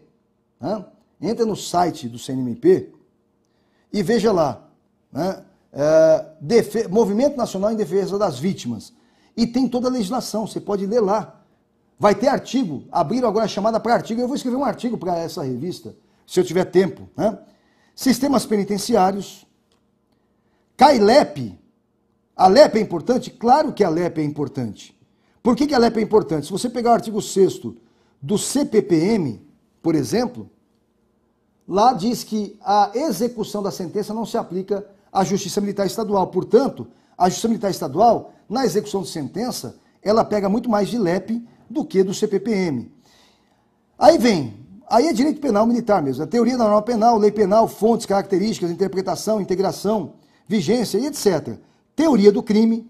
né, entra no site do CNMP e veja lá, né, uh, Movimento Nacional em Defesa das Vítimas. E tem toda a legislação, você pode ler lá. Vai ter artigo, abriram agora a chamada para artigo, eu vou escrever um artigo para essa revista se eu tiver tempo. Né? Sistemas penitenciários. CAILEP. A LEP é importante? Claro que a LEP é importante. Por que, que a LEP é importante? Se você pegar o artigo 6 do CPPM, por exemplo, lá diz que a execução da sentença não se aplica à Justiça Militar Estadual. Portanto, a Justiça Militar Estadual, na execução de sentença, ela pega muito mais de LEP do que do CPPM. Aí vem Aí é direito penal militar mesmo. A é teoria da norma penal, lei penal, fontes, características, interpretação, integração, vigência e etc. Teoria do crime.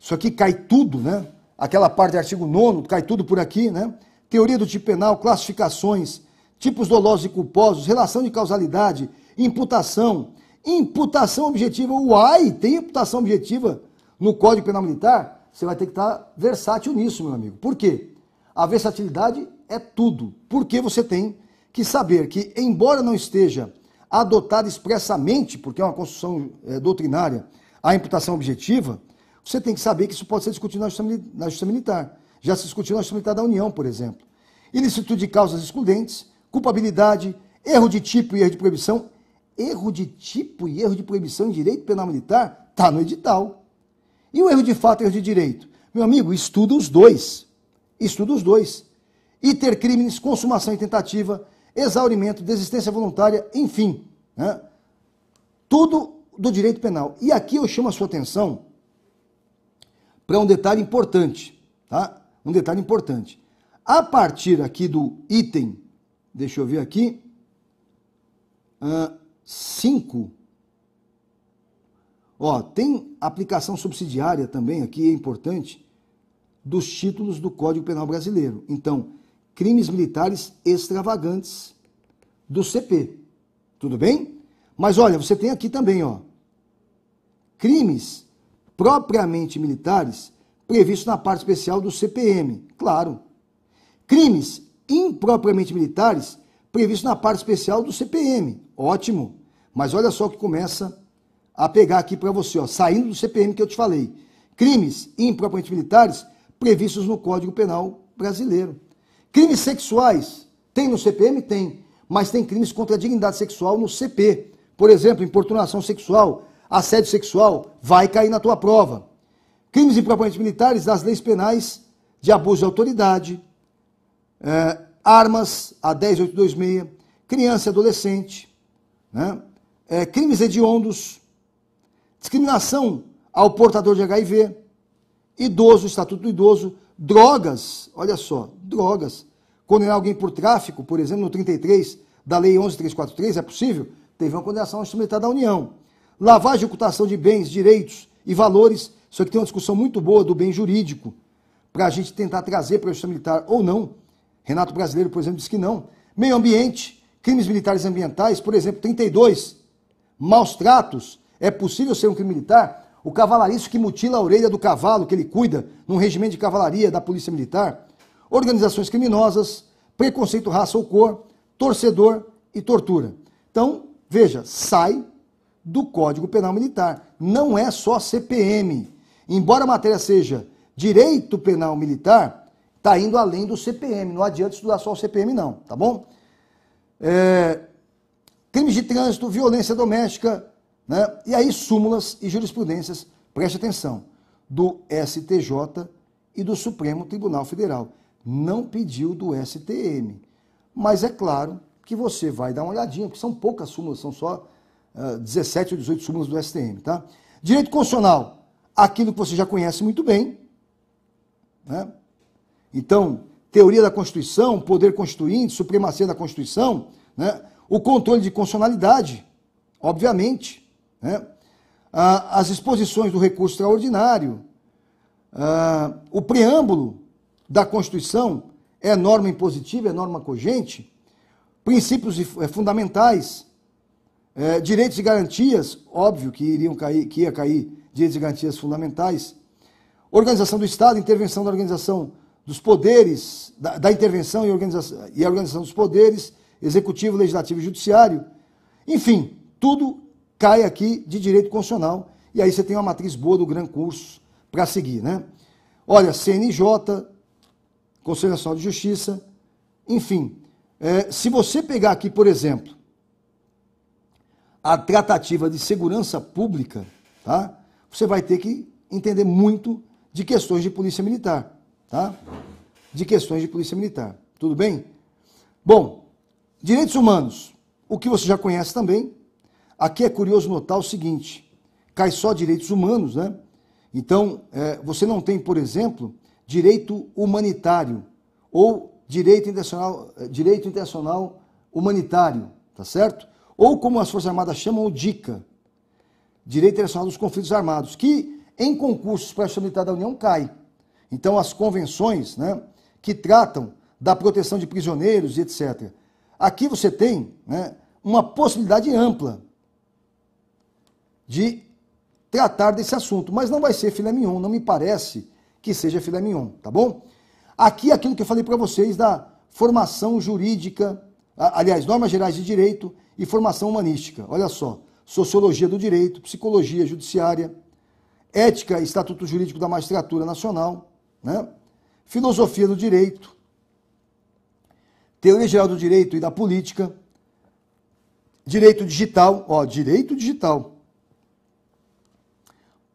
Isso aqui cai tudo, né? Aquela parte do artigo 9 cai tudo por aqui, né? Teoria do tipo penal, classificações, tipos dolosos e culposos, relação de causalidade, imputação. Imputação objetiva. Uai, tem imputação objetiva no Código Penal Militar? Você vai ter que estar versátil nisso, meu amigo. Por quê? A versatilidade é tudo, porque você tem que saber que, embora não esteja adotada expressamente, porque é uma construção é, doutrinária, a imputação objetiva, você tem que saber que isso pode ser discutido na justiça, na justiça militar. Já se discutiu na justiça militar da União, por exemplo. Ilicitude de causas excludentes, culpabilidade, erro de tipo e erro de proibição. Erro de tipo e erro de proibição em direito penal militar está no edital. E o erro de fato e erro de direito? Meu amigo, estuda os dois. Estuda os dois e ter crimes, consumação e tentativa, exaurimento, desistência voluntária, enfim. Né? Tudo do direito penal. E aqui eu chamo a sua atenção para um detalhe importante, tá? Um detalhe importante. A partir aqui do item, deixa eu ver aqui, 5, ó, tem aplicação subsidiária também aqui, é importante, dos títulos do Código Penal Brasileiro. Então, crimes militares extravagantes do CP. Tudo bem? Mas olha, você tem aqui também, ó. Crimes propriamente militares previstos na parte especial do CPM, claro. Crimes impropriamente militares previstos na parte especial do CPM. Ótimo. Mas olha só o que começa a pegar aqui para você, ó, saindo do CPM que eu te falei. Crimes impropriamente militares previstos no Código Penal brasileiro. Crimes sexuais tem no CPM? Tem. Mas tem crimes contra a dignidade sexual no CP. Por exemplo, importunação sexual, assédio sexual, vai cair na tua prova. Crimes impropriamente militares das leis penais de abuso de autoridade, é, armas, a 10826, criança e adolescente, né? é, crimes hediondos, discriminação ao portador de HIV, idoso, estatuto do idoso, Drogas, olha só, drogas. Condenar é alguém por tráfico, por exemplo, no 33 da Lei 11343, é possível? Teve uma condenação militar da União. Lavagem e ocultação de bens, direitos e valores. Isso aqui tem uma discussão muito boa do bem jurídico, para a gente tentar trazer para a justiça militar ou não. Renato Brasileiro, por exemplo, disse que não. Meio ambiente, crimes militares ambientais, por exemplo, 32. Maus tratos, é possível ser um crime militar? O cavalariço que mutila a orelha do cavalo que ele cuida num regimento de cavalaria da Polícia Militar, organizações criminosas, preconceito, raça ou cor, torcedor e tortura. Então, veja, sai do Código Penal Militar. Não é só CPM. Embora a matéria seja direito penal militar, está indo além do CPM. Não adianta estudar só o CPM, não, tá bom? É... crimes de trânsito, violência doméstica, né? E aí, súmulas e jurisprudências, preste atenção, do STJ e do Supremo Tribunal Federal. Não pediu do STM. Mas é claro que você vai dar uma olhadinha, porque são poucas súmulas, são só uh, ah, 17 ou 18 súmulas do STM. Tá? Direito constitucional, aquilo que você já conhece muito bem. Né? Então, teoria da Constituição, poder constituinte, supremacia da Constituição, né? o controle de constitucionalidade, obviamente. Né? Ah, as exposições do recurso extraordinário, ah, o preâmbulo da Constituição é norma impositiva, é norma cogente, princípios eh, fundamentais, eh, direitos e garantias, óbvio que iriam cair, que ia cair direitos e garantias fundamentais, organização do Estado, intervenção da organização dos poderes, da, da intervenção e, organização, e a organização dos poderes, executivo, legislativo e judiciário, enfim, tudo cai aqui de direito constitucional. E aí você tem uma matriz boa do grande curso para seguir, né? Olha, CNJ, Conselho Nacional de Justiça, enfim. É, se você pegar aqui, por exemplo, a tratativa de segurança pública, tá? Você vai ter que entender muito de questões de polícia militar, tá? De questões de polícia militar. Tudo bem? Bom, direitos humanos, o que você já conhece também, Aqui é curioso notar o seguinte: cai só direitos humanos, né? Então, é, você não tem, por exemplo, direito humanitário ou direito internacional, é, direito internacional humanitário, tá certo? Ou como as Forças Armadas chamam, o DICA, Direito Internacional dos Conflitos Armados, que em concursos para a Militar da União cai. Então, as convenções né, que tratam da proteção de prisioneiros e etc. Aqui você tem né, uma possibilidade ampla de tratar desse assunto, mas não vai ser filé mignon, não me parece que seja filé mignon, tá bom? Aqui é aquilo que eu falei para vocês da formação jurídica, aliás, normas gerais de direito e formação humanística. Olha só, sociologia do direito, psicologia judiciária, ética e estatuto jurídico da magistratura nacional, né? Filosofia do direito, teoria geral do direito e da política, direito digital, ó, direito digital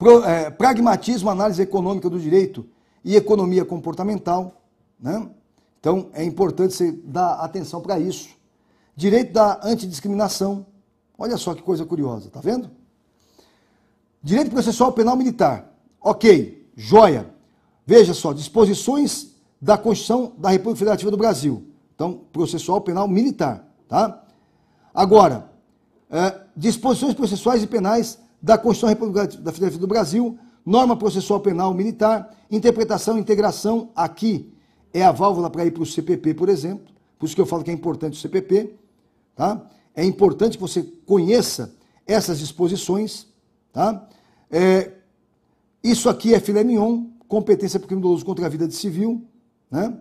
Pro, é, pragmatismo, análise econômica do direito e economia comportamental. Né? Então, é importante você dar atenção para isso. Direito da antidiscriminação. Olha só que coisa curiosa, tá vendo? Direito processual penal militar. Ok, joia. Veja só, disposições da Constituição da República Federativa do Brasil. Então, processual penal militar, tá? Agora, é, disposições processuais e penais da Constituição Republicana da Federação do Brasil, norma processual penal militar, interpretação e integração, aqui é a válvula para ir para o CPP, por exemplo, por isso que eu falo que é importante o CPP, tá? É importante que você conheça essas disposições, tá? É, isso aqui é filé mignon, competência por crime doloso contra a vida de civil, né?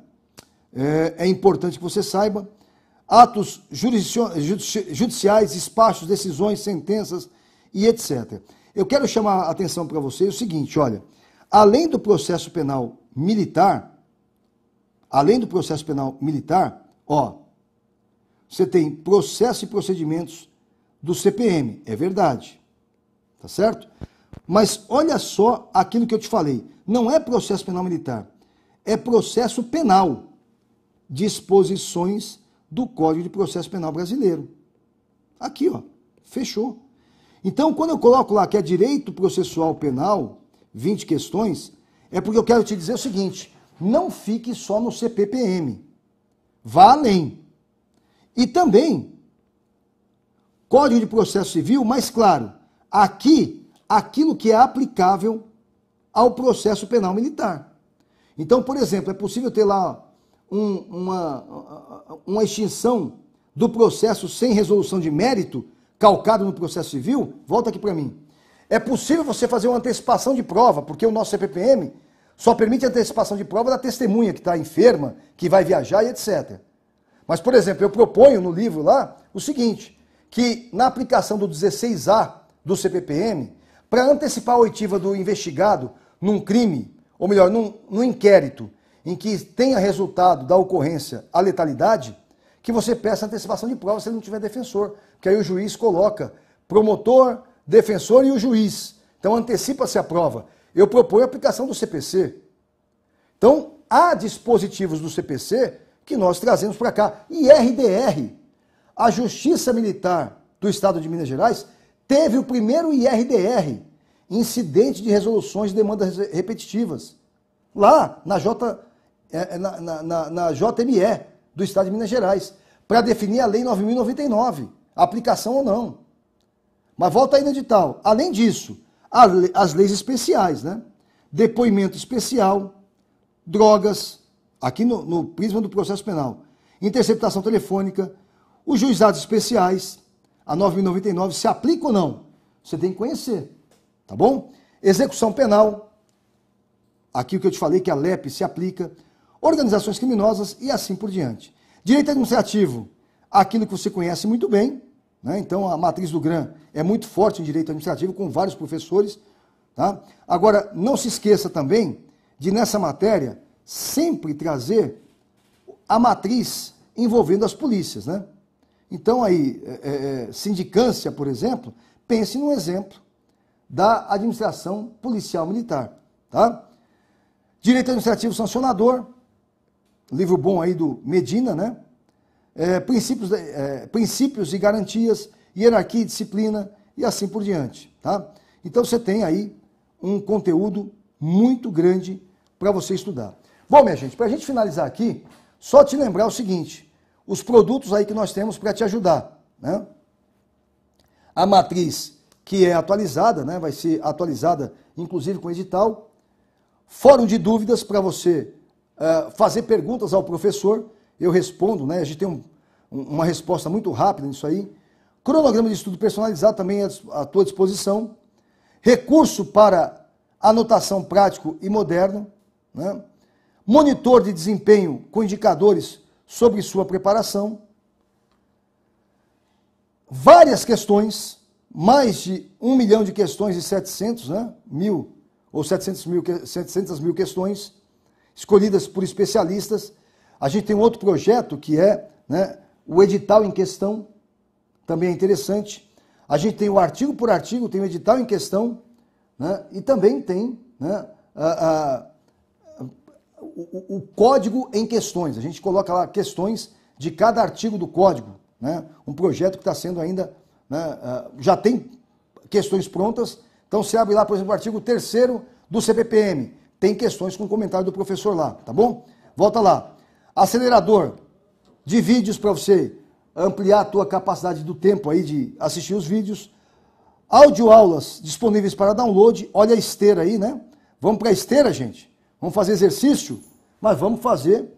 É, é importante que você saiba. Atos judiciais, despachos, decisões, sentenças, e etc. Eu quero chamar a atenção para vocês o seguinte, olha, além do processo penal militar, além do processo penal militar, ó, você tem processo e procedimentos do CPM, é verdade. Tá certo? Mas olha só aquilo que eu te falei, não é processo penal militar, é processo penal. Disposições do Código de Processo Penal Brasileiro. Aqui, ó, fechou. Então, quando eu coloco lá que é direito processual penal, 20 questões, é porque eu quero te dizer o seguinte: não fique só no CPPM. Vá além. E também, Código de Processo Civil, mais claro, aqui, aquilo que é aplicável ao processo penal militar. Então, por exemplo, é possível ter lá um, uma, uma extinção do processo sem resolução de mérito calcado no processo civil, volta aqui para mim. É possível você fazer uma antecipação de prova, porque o nosso CPPM só permite antecipação de prova da testemunha que está enferma, que vai viajar e etc. Mas, por exemplo, eu proponho no livro lá o seguinte, que na aplicação do 16A do CPPM, para antecipar a oitiva do investigado num crime, ou melhor, num, num inquérito, em que tenha resultado da ocorrência a letalidade, que você peça antecipação de prova se ele não tiver defensor. Porque aí o juiz coloca promotor, defensor e o juiz. Então antecipa-se a prova. Eu proponho a aplicação do CPC. Então, há dispositivos do CPC que nós trazemos para cá. E RDR, a Justiça Militar do Estado de Minas Gerais, teve o primeiro IRDR, Incidente de Resoluções de Demandas Repetitivas, lá na, J, é, é, na, na, na JME, do Estado de Minas Gerais, para definir a Lei 9.099, aplicação ou não. Mas volta aí no edital. Além disso, as leis especiais, né? Depoimento especial, drogas, aqui no, no prisma do processo penal, interceptação telefônica, os juizados especiais, a 9.099 se aplica ou não? Você tem que conhecer, tá bom? Execução penal, aqui o que eu te falei que a LEP se aplica, organizações criminosas e assim por diante. Direito administrativo, aquilo que você conhece muito bem, né? então a matriz do GRAM é muito forte em direito administrativo, com vários professores. Tá? Agora, não se esqueça também de, nessa matéria, sempre trazer a matriz envolvendo as polícias. Né? Então, aí, é, é, é sindicância, por exemplo, pense num exemplo da administração policial militar. Tá? Direito administrativo sancionador, livro bom aí do Medina, né? É, princípios, é, é, princípios e garantias, hierarquia e disciplina e assim por diante, tá? Então você tem aí um conteúdo muito grande para você estudar. Bom, minha gente, para a gente finalizar aqui, só te lembrar o seguinte: os produtos aí que nós temos para te ajudar, né? A matriz que é atualizada, né? Vai ser atualizada, inclusive com edital. Fórum de dúvidas para você ah, fazer perguntas ao professor, eu respondo, né? A gente tem um, uma resposta muito rápida nisso aí. Cronograma de estudo personalizado também à tua disposição. Recurso para anotação prático e moderno. Né? Monitor de desempenho com indicadores sobre sua preparação. Várias questões, mais de 1 milhão de questões e 700 né? mil, ou 700 mil, 700 mil questões escolhidas por especialistas. A gente tem um outro projeto que é né, o edital em questão, também é interessante. A gente tem o artigo por artigo, tem o edital em questão, né, e também tem né, a, a, o, o, código em questões. A gente coloca lá questões de cada artigo do código. Né, um projeto que está sendo ainda. Né, já tem questões prontas. Então se abre lá, por exemplo, o artigo 3 do CPPM tem questões com o comentário do professor lá, tá bom? Volta lá. Acelerador de vídeos para você ampliar a tua capacidade do tempo aí de assistir os vídeos. aulas disponíveis para download. Olha a esteira aí, né? Vamos para a esteira, gente. Vamos fazer exercício, mas vamos fazer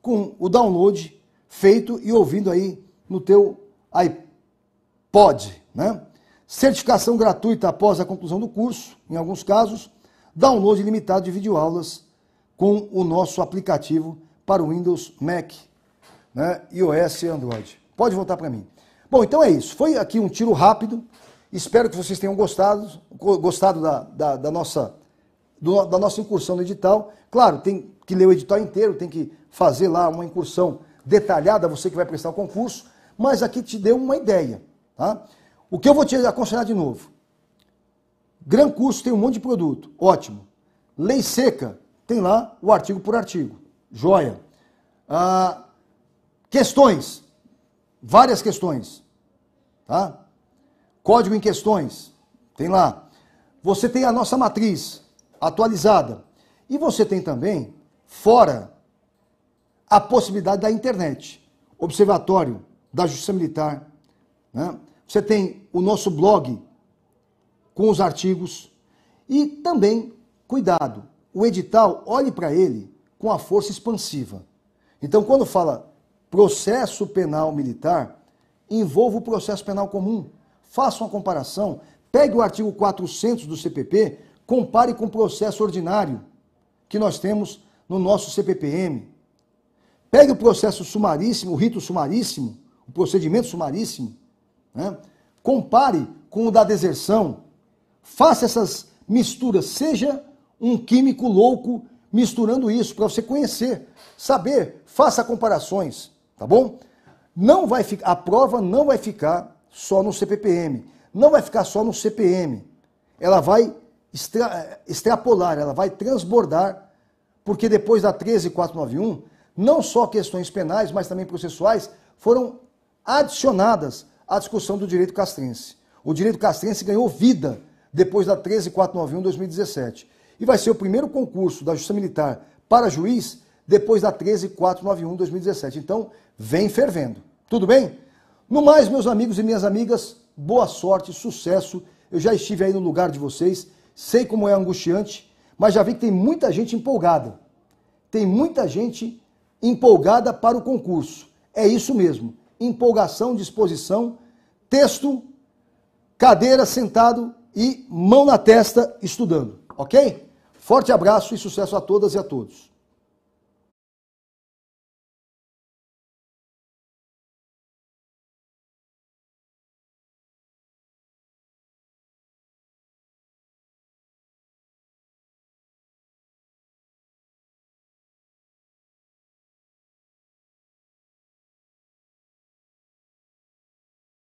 com o download feito e ouvindo aí no teu iPod, né? Certificação gratuita após a conclusão do curso, em alguns casos download limitado de videoaulas com o nosso aplicativo para Windows, Mac, né, iOS e Android. Pode voltar para mim. Bom, então é isso. Foi aqui um tiro rápido. Espero que vocês tenham gostado, gostado da, da, da nossa, do, da nossa incursão no edital. Claro, tem que ler o edital inteiro, tem que fazer lá uma incursão detalhada, você que vai prestar o concurso, mas aqui te deu uma ideia. Tá? O que eu vou te aconselhar de novo? Gran Curso tem um monte de produto, ótimo. Lei Seca tem lá o artigo por artigo, joia. Ah, questões, várias questões, tá? Código em questões, tem lá. Você tem a nossa matriz atualizada e você tem também fora a possibilidade da internet, observatório da Justiça Militar, né? Você tem o nosso blog com os artigos. E também, cuidado, o edital, olhe para ele com a força expansiva. Então, quando fala processo penal militar, envolva o processo penal comum. Faça uma comparação, pegue o artigo 400 do CPP, compare com o processo ordinário que nós temos no nosso CPPM. Pegue o processo sumaríssimo, o rito sumaríssimo, o procedimento sumaríssimo, né? compare com o da deserção, Faça essas misturas, seja um químico louco misturando isso para você conhecer, saber, faça comparações, tá bom? Não vai ficar a prova não vai ficar só no CPPM, não vai ficar só no CPM. Ela vai extra, extrapolar, ela vai transbordar, porque depois da 13491, não só questões penais, mas também processuais foram adicionadas à discussão do direito castrense. O direito castrense ganhou vida depois da 13491 2017. E vai ser o primeiro concurso da Justiça Militar para juiz depois da 13491 2017. Então, vem fervendo. Tudo bem? No mais, meus amigos e minhas amigas, boa sorte, sucesso. Eu já estive aí no lugar de vocês, sei como é angustiante, mas já vi que tem muita gente empolgada. Tem muita gente empolgada para o concurso. É isso mesmo. Empolgação, disposição, texto, cadeira, sentado, e mão na testa estudando, ok? Forte abraço e sucesso a todas e a todos.